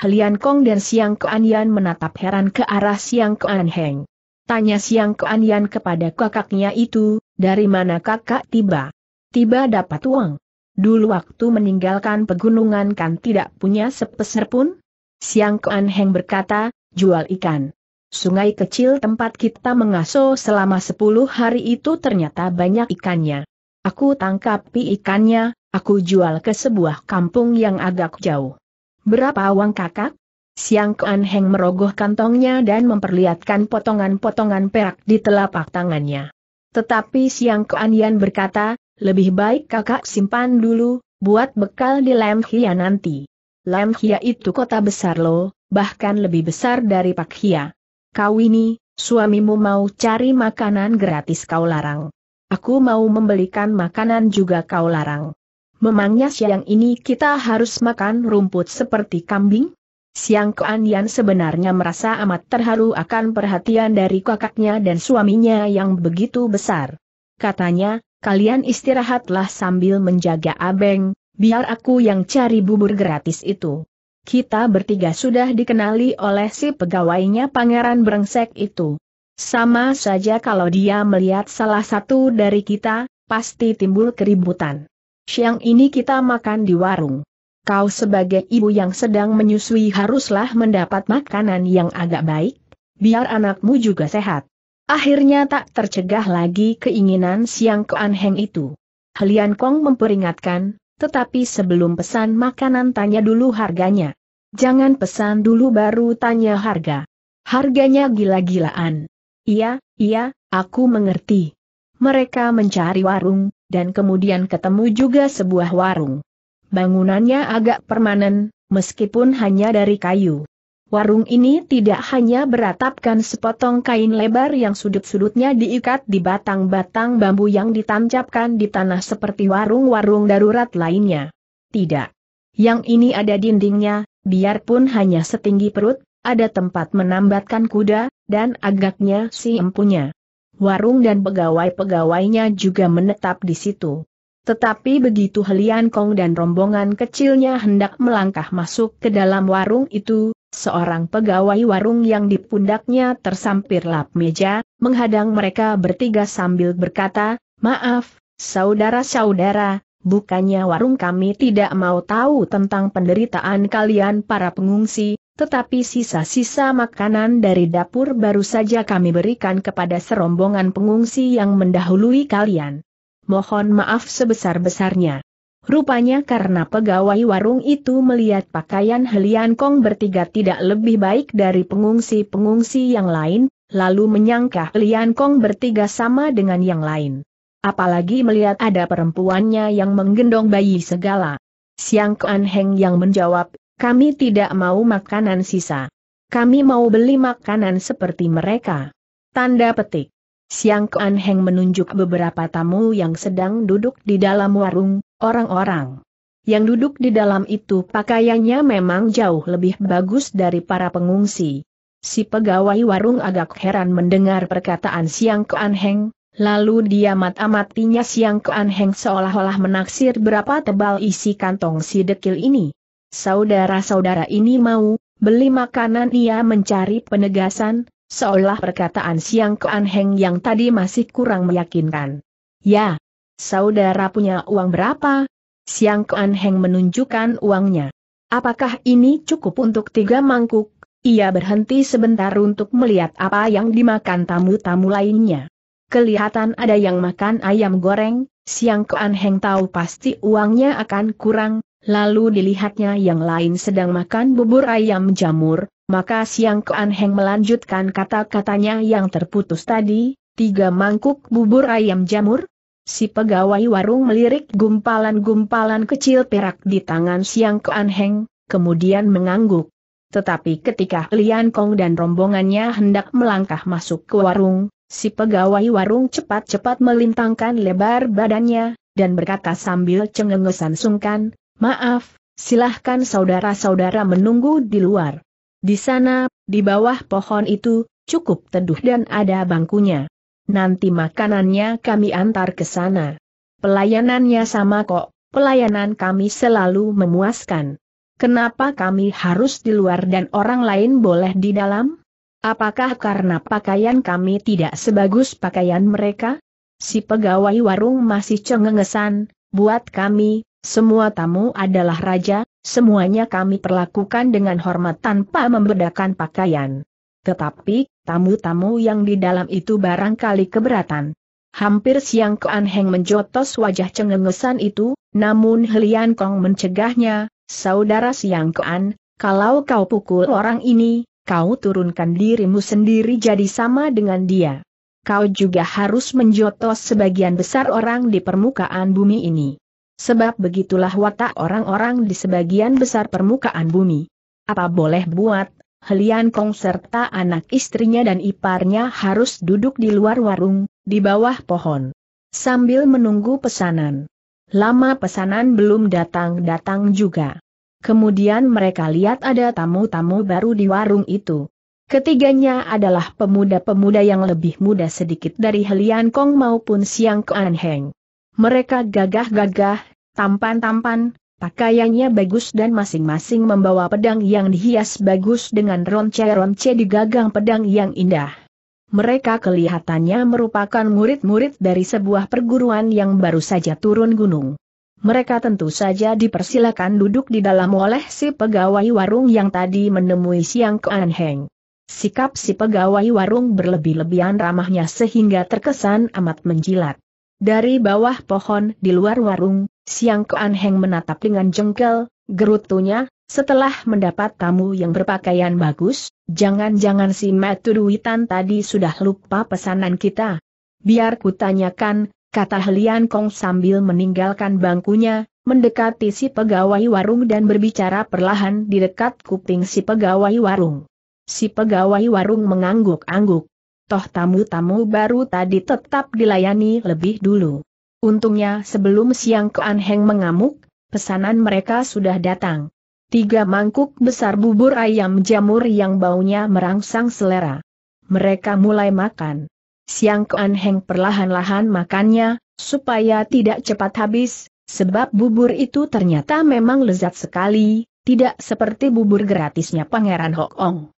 Helian Kong dan Siang Kuan Yan menatap heran ke arah Siang Kuan Heng. Tanya Siang Kuan Yan kepada kakaknya itu, dari mana kakak tiba? Tiba dapat uang. Dulu waktu meninggalkan pegunungan kan tidak punya sepeser pun? Siang Kuan Heng berkata, jual ikan. Sungai kecil tempat kita mengasuh selama sepuluh hari itu ternyata banyak ikannya. Aku tangkapi ikannya, aku jual ke sebuah kampung yang agak jauh. Berapa uang kakak? Siang Kuan Heng merogoh kantongnya dan memperlihatkan potongan-potongan perak di telapak tangannya. Tetapi Siang Kuan Yan berkata, lebih baik kakak simpan dulu, buat bekal di Lam Hia nanti. Lam Hia itu kota besar loh, bahkan lebih besar dari Pak Hia kau ini, suamimu mau cari makanan gratis kau larang. Aku mau membelikan makanan juga kau larang. Memangnya siang ini kita harus makan rumput seperti kambing? Siang Kuan Yan sebenarnya merasa amat terharu akan perhatian dari kakaknya dan suaminya yang begitu besar. Katanya, kalian istirahatlah sambil menjaga abeng, biar aku yang cari bubur gratis itu kita bertiga sudah dikenali oleh si pegawainya pangeran brengsek itu. Sama saja kalau dia melihat salah satu dari kita, pasti timbul keributan. Siang ini kita makan di warung. Kau sebagai ibu yang sedang menyusui haruslah mendapat makanan yang agak baik, biar anakmu juga sehat. Akhirnya tak tercegah lagi keinginan siang keanheng itu. Helian Kong memperingatkan, tetapi sebelum pesan makanan tanya dulu harganya. Jangan pesan dulu baru tanya harga. Harganya gila-gilaan. Iya, iya, aku mengerti. Mereka mencari warung, dan kemudian ketemu juga sebuah warung. Bangunannya agak permanen, meskipun hanya dari kayu. Warung ini tidak hanya beratapkan sepotong kain lebar yang sudut-sudutnya diikat di batang-batang bambu yang ditancapkan di tanah seperti warung-warung darurat lainnya. Tidak. Yang ini ada dindingnya, biarpun hanya setinggi perut, ada tempat menambatkan kuda, dan agaknya si empunya. Warung dan pegawai-pegawainya juga menetap di situ. Tetapi begitu Helian Kong dan rombongan kecilnya hendak melangkah masuk ke dalam warung itu, seorang pegawai warung yang di pundaknya tersampir lap meja, menghadang mereka bertiga sambil berkata, Maaf, saudara-saudara, bukannya warung kami tidak mau tahu tentang penderitaan kalian para pengungsi, tetapi sisa-sisa makanan dari dapur baru saja kami berikan kepada serombongan pengungsi yang mendahului kalian. Mohon maaf sebesar-besarnya. Rupanya karena pegawai warung itu melihat pakaian Helian Kong bertiga tidak lebih baik dari pengungsi-pengungsi yang lain, lalu menyangka Helian Kong bertiga sama dengan yang lain. Apalagi melihat ada perempuannya yang menggendong bayi segala. Siang Kuan Heng yang menjawab, kami tidak mau makanan sisa. Kami mau beli makanan seperti mereka. Tanda petik. Siang Kuan Heng menunjuk beberapa tamu yang sedang duduk di dalam warung, orang-orang. Yang duduk di dalam itu pakaiannya memang jauh lebih bagus dari para pengungsi. Si pegawai warung agak heran mendengar perkataan Siang Kuan Heng, Lalu dia mat-amatinya siang Kuan Heng seolah-olah menaksir berapa tebal isi kantong si dekil ini. Saudara-saudara ini mau, beli makanan ia mencari penegasan, Seolah perkataan Siang ke Heng yang tadi masih kurang meyakinkan. Ya, saudara punya uang berapa? Siang ke Heng menunjukkan uangnya. Apakah ini cukup untuk tiga mangkuk? Ia berhenti sebentar untuk melihat apa yang dimakan tamu-tamu lainnya. Kelihatan ada yang makan ayam goreng, Siang ke Heng tahu pasti uangnya akan kurang, lalu dilihatnya yang lain sedang makan bubur ayam jamur, maka Siang Kean Heng melanjutkan kata-katanya yang terputus tadi, tiga mangkuk bubur ayam jamur? Si pegawai warung melirik gumpalan-gumpalan kecil perak di tangan Siang Kean Heng, kemudian mengangguk. Tetapi ketika Lian Kong dan rombongannya hendak melangkah masuk ke warung, si pegawai warung cepat-cepat melintangkan lebar badannya, dan berkata sambil cengengesan sungkan, Maaf, silahkan saudara-saudara menunggu di luar. Di sana, di bawah pohon itu, cukup teduh dan ada bangkunya. Nanti makanannya kami antar ke sana. Pelayanannya sama kok, pelayanan kami selalu memuaskan. Kenapa kami harus di luar dan orang lain boleh di dalam? Apakah karena pakaian kami tidak sebagus pakaian mereka? Si pegawai warung masih cengengesan, buat kami, semua tamu adalah raja, semuanya kami perlakukan dengan hormat tanpa membedakan pakaian. Tetapi, tamu-tamu yang di dalam itu barangkali keberatan. Hampir siang Kuan Heng menjotos wajah cengengesan itu, namun Helian Kong mencegahnya, Saudara Siang Kuan, kalau kau pukul orang ini, kau turunkan dirimu sendiri jadi sama dengan dia. Kau juga harus menjotos sebagian besar orang di permukaan bumi ini. Sebab begitulah watak orang-orang di sebagian besar permukaan bumi. Apa boleh buat, Helian Kong serta anak istrinya dan iparnya harus duduk di luar warung, di bawah pohon. Sambil menunggu pesanan. Lama pesanan belum datang-datang juga. Kemudian mereka lihat ada tamu-tamu baru di warung itu. Ketiganya adalah pemuda-pemuda yang lebih muda sedikit dari Helian Kong maupun Siang Kuan Heng. Mereka gagah-gagah, tampan-tampan, pakaiannya bagus dan masing-masing membawa pedang yang dihias bagus dengan ronce-ronce di gagang pedang yang indah. Mereka kelihatannya merupakan murid-murid dari sebuah perguruan yang baru saja turun gunung. Mereka tentu saja dipersilakan duduk di dalam oleh si pegawai warung yang tadi menemui Siang ke Sikap si pegawai warung berlebih-lebihan ramahnya sehingga terkesan amat menjilat. Dari bawah pohon di luar warung, Siang Koan Heng menatap dengan jengkel, gerutunya, setelah mendapat tamu yang berpakaian bagus, jangan-jangan si Duitan tadi sudah lupa pesanan kita. Biar kutanyakan, kata Helian Kong sambil meninggalkan bangkunya, mendekati si pegawai warung dan berbicara perlahan di dekat kuping si pegawai warung. Si pegawai warung mengangguk-angguk, toh tamu-tamu baru tadi tetap dilayani lebih dulu. Untungnya sebelum siang Kuan Heng mengamuk, pesanan mereka sudah datang. Tiga mangkuk besar bubur ayam jamur yang baunya merangsang selera. Mereka mulai makan. Siang Kuan Heng perlahan-lahan makannya, supaya tidak cepat habis, sebab bubur itu ternyata memang lezat sekali, tidak seperti bubur gratisnya Pangeran Hokong.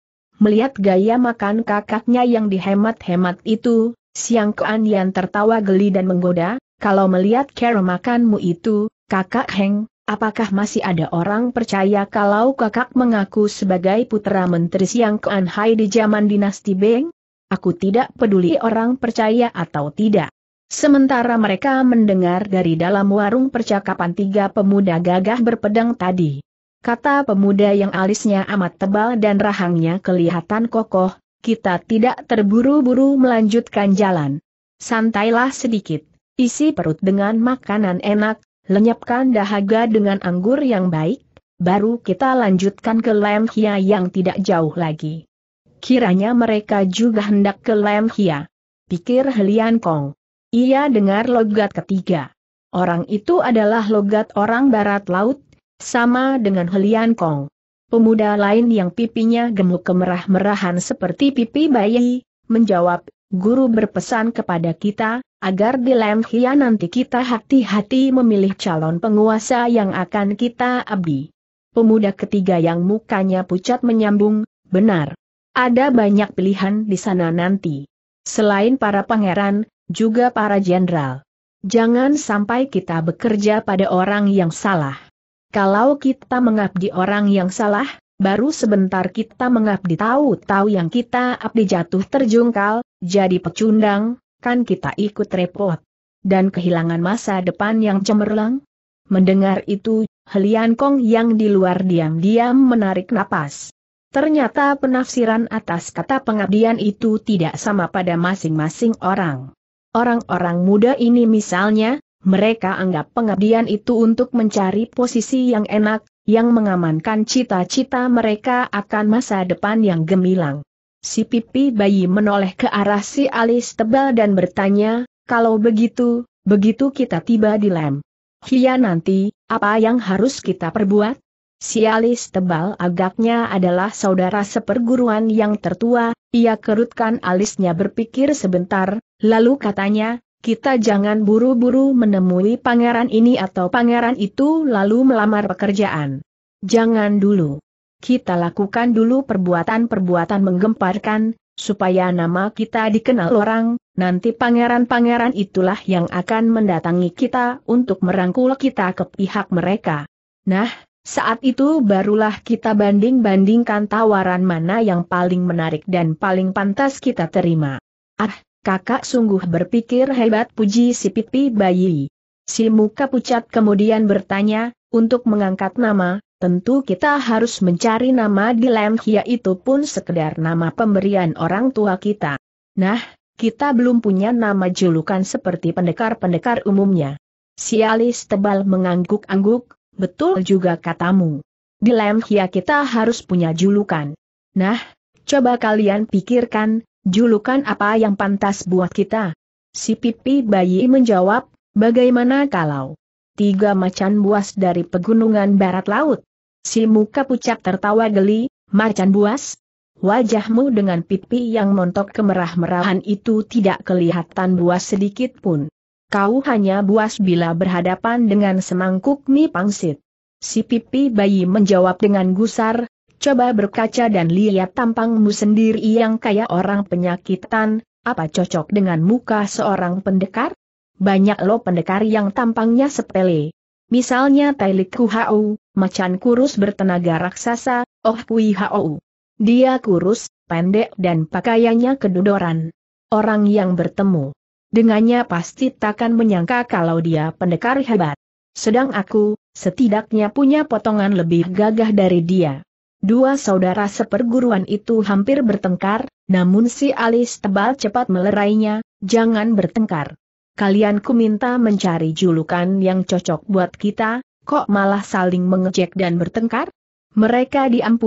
Melihat gaya makan kakaknya yang dihemat-hemat itu, Siang Kuan Yan tertawa geli dan menggoda, kalau melihat cara makanmu itu, kakak Heng, apakah masih ada orang percaya kalau kakak mengaku sebagai putra Menteri Siang Kuan Hai di zaman dinasti Beng? Aku tidak peduli orang percaya atau tidak. Sementara mereka mendengar dari dalam warung percakapan tiga pemuda gagah berpedang tadi kata pemuda yang alisnya amat tebal dan rahangnya kelihatan kokoh, kita tidak terburu-buru melanjutkan jalan. Santailah sedikit, isi perut dengan makanan enak, lenyapkan dahaga dengan anggur yang baik, baru kita lanjutkan ke Lemhia yang tidak jauh lagi. Kiranya mereka juga hendak ke Lemhia. Pikir Helian Kong. Ia dengar logat ketiga. Orang itu adalah logat orang barat laut, sama dengan Helian Kong. Pemuda lain yang pipinya gemuk kemerah-merahan seperti pipi bayi, menjawab, guru berpesan kepada kita, agar di Lam nanti kita hati-hati memilih calon penguasa yang akan kita abdi. Pemuda ketiga yang mukanya pucat menyambung, benar. Ada banyak pilihan di sana nanti. Selain para pangeran, juga para jenderal. Jangan sampai kita bekerja pada orang yang salah. Kalau kita mengabdi orang yang salah, baru sebentar kita mengabdi tahu-tahu yang kita abdi jatuh terjungkal, jadi pecundang, kan kita ikut repot. Dan kehilangan masa depan yang cemerlang? Mendengar itu, Helian Kong yang di luar diam-diam menarik napas. Ternyata penafsiran atas kata pengabdian itu tidak sama pada masing-masing orang. Orang-orang muda ini misalnya, mereka anggap pengabdian itu untuk mencari posisi yang enak, yang mengamankan cita-cita mereka akan masa depan yang gemilang. Si pipi bayi menoleh ke arah si alis tebal dan bertanya, kalau begitu, begitu kita tiba di lem. Hia nanti, apa yang harus kita perbuat? Si alis tebal agaknya adalah saudara seperguruan yang tertua, ia kerutkan alisnya berpikir sebentar, lalu katanya, kita jangan buru-buru menemui pangeran ini atau pangeran itu lalu melamar pekerjaan. Jangan dulu. Kita lakukan dulu perbuatan-perbuatan menggemparkan, supaya nama kita dikenal orang, nanti pangeran-pangeran itulah yang akan mendatangi kita untuk merangkul kita ke pihak mereka. Nah, saat itu barulah kita banding-bandingkan tawaran mana yang paling menarik dan paling pantas kita terima. Ah, kakak sungguh berpikir hebat puji si pipi bayi. Si muka pucat kemudian bertanya, untuk mengangkat nama, tentu kita harus mencari nama di Lemhia itu pun sekedar nama pemberian orang tua kita. Nah, kita belum punya nama julukan seperti pendekar-pendekar umumnya. Si alis tebal mengangguk-angguk, betul juga katamu. Di Lemhia kita harus punya julukan. Nah, coba kalian pikirkan, Julukan apa yang pantas buat kita? Si pipi bayi menjawab, bagaimana kalau tiga macan buas dari pegunungan barat laut? Si muka pucat tertawa geli, macan buas? Wajahmu dengan pipi yang montok kemerah-merahan itu tidak kelihatan buas sedikit pun. Kau hanya buas bila berhadapan dengan semangkuk mie pangsit. Si pipi bayi menjawab dengan gusar, coba berkaca dan lihat tampangmu sendiri yang kaya orang penyakitan, apa cocok dengan muka seorang pendekar? Banyak lo pendekar yang tampangnya sepele. Misalnya Tailik Kuhau, macan kurus bertenaga raksasa, Oh Kui Hau. Dia kurus, pendek dan pakaiannya kedudoran. Orang yang bertemu dengannya pasti takkan menyangka kalau dia pendekar hebat. Sedang aku, setidaknya punya potongan lebih gagah dari dia. Dua saudara seperguruan itu hampir bertengkar, namun si alis tebal cepat melerainya, jangan bertengkar. Kalian ku minta mencari julukan yang cocok buat kita, kok malah saling mengejek dan bertengkar? Mereka diam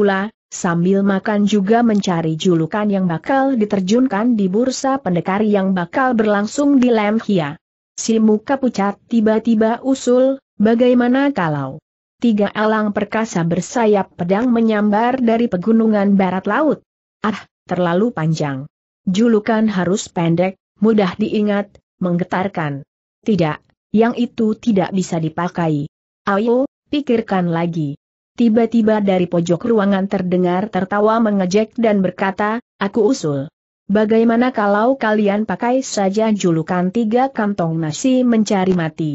sambil makan juga mencari julukan yang bakal diterjunkan di bursa pendekar yang bakal berlangsung di Lemhia. Si muka pucat tiba-tiba usul, bagaimana kalau tiga alang perkasa bersayap pedang menyambar dari pegunungan barat laut. Ah, terlalu panjang. Julukan harus pendek, mudah diingat, menggetarkan. Tidak, yang itu tidak bisa dipakai. Ayo, pikirkan lagi. Tiba-tiba dari pojok ruangan terdengar tertawa mengejek dan berkata, aku usul. Bagaimana kalau kalian pakai saja julukan tiga kantong nasi mencari mati?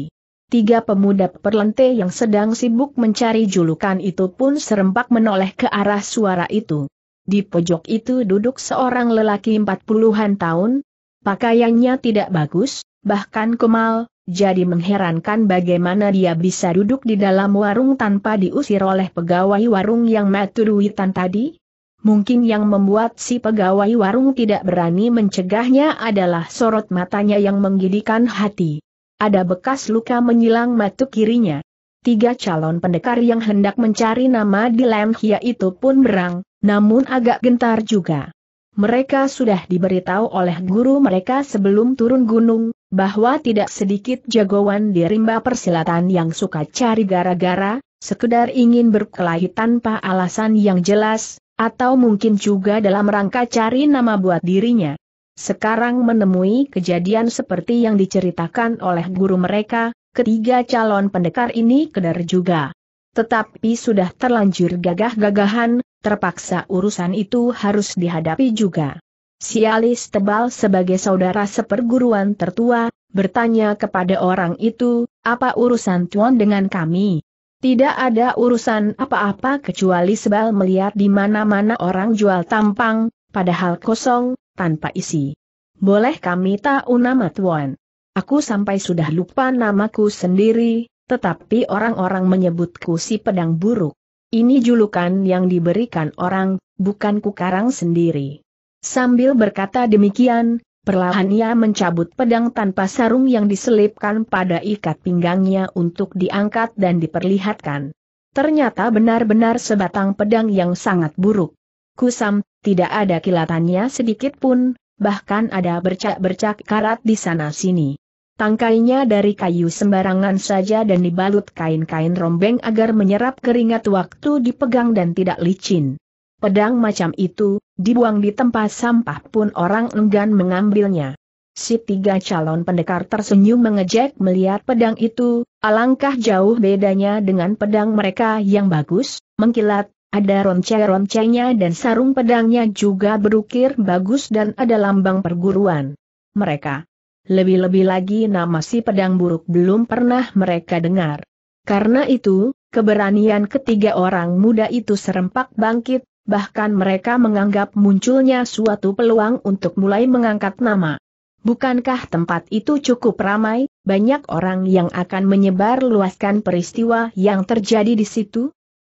Tiga pemuda perlente yang sedang sibuk mencari julukan itu pun serempak menoleh ke arah suara itu. Di pojok itu duduk seorang lelaki empat puluhan tahun, pakaiannya tidak bagus, bahkan kemal, jadi mengherankan bagaimana dia bisa duduk di dalam warung tanpa diusir oleh pegawai warung yang duitan tadi. Mungkin yang membuat si pegawai warung tidak berani mencegahnya adalah sorot matanya yang menggidikan hati ada bekas luka menyilang matu kirinya. Tiga calon pendekar yang hendak mencari nama di Lemhia itu pun berang, namun agak gentar juga. Mereka sudah diberitahu oleh guru mereka sebelum turun gunung, bahwa tidak sedikit jagoan di rimba persilatan yang suka cari gara-gara, sekedar ingin berkelahi tanpa alasan yang jelas, atau mungkin juga dalam rangka cari nama buat dirinya. Sekarang menemui kejadian seperti yang diceritakan oleh guru mereka, ketiga calon pendekar ini kedar juga. Tetapi sudah terlanjur gagah-gagahan, terpaksa urusan itu harus dihadapi juga. Sialis Tebal sebagai saudara seperguruan tertua, bertanya kepada orang itu, apa urusan Tuan dengan kami? Tidak ada urusan apa-apa kecuali sebal melihat di mana-mana orang jual tampang, padahal kosong, tanpa isi. Boleh kami tahu nama Tuan? Aku sampai sudah lupa namaku sendiri, tetapi orang-orang menyebutku si pedang buruk. Ini julukan yang diberikan orang, bukan karang sendiri. Sambil berkata demikian, perlahan ia mencabut pedang tanpa sarung yang diselipkan pada ikat pinggangnya untuk diangkat dan diperlihatkan. Ternyata benar-benar sebatang pedang yang sangat buruk. Kusam tidak ada kilatannya sedikit pun, bahkan ada bercak-bercak karat di sana-sini. Tangkainya dari kayu sembarangan saja dan dibalut kain-kain rombeng agar menyerap keringat waktu dipegang dan tidak licin. Pedang macam itu, dibuang di tempat sampah pun orang enggan mengambilnya. Si tiga calon pendekar tersenyum mengejek melihat pedang itu, alangkah jauh bedanya dengan pedang mereka yang bagus, mengkilat, ada ronce-roncenya dan sarung pedangnya juga berukir bagus dan ada lambang perguruan. Mereka. Lebih-lebih lagi nama si pedang buruk belum pernah mereka dengar. Karena itu, keberanian ketiga orang muda itu serempak bangkit, bahkan mereka menganggap munculnya suatu peluang untuk mulai mengangkat nama. Bukankah tempat itu cukup ramai, banyak orang yang akan menyebar luaskan peristiwa yang terjadi di situ?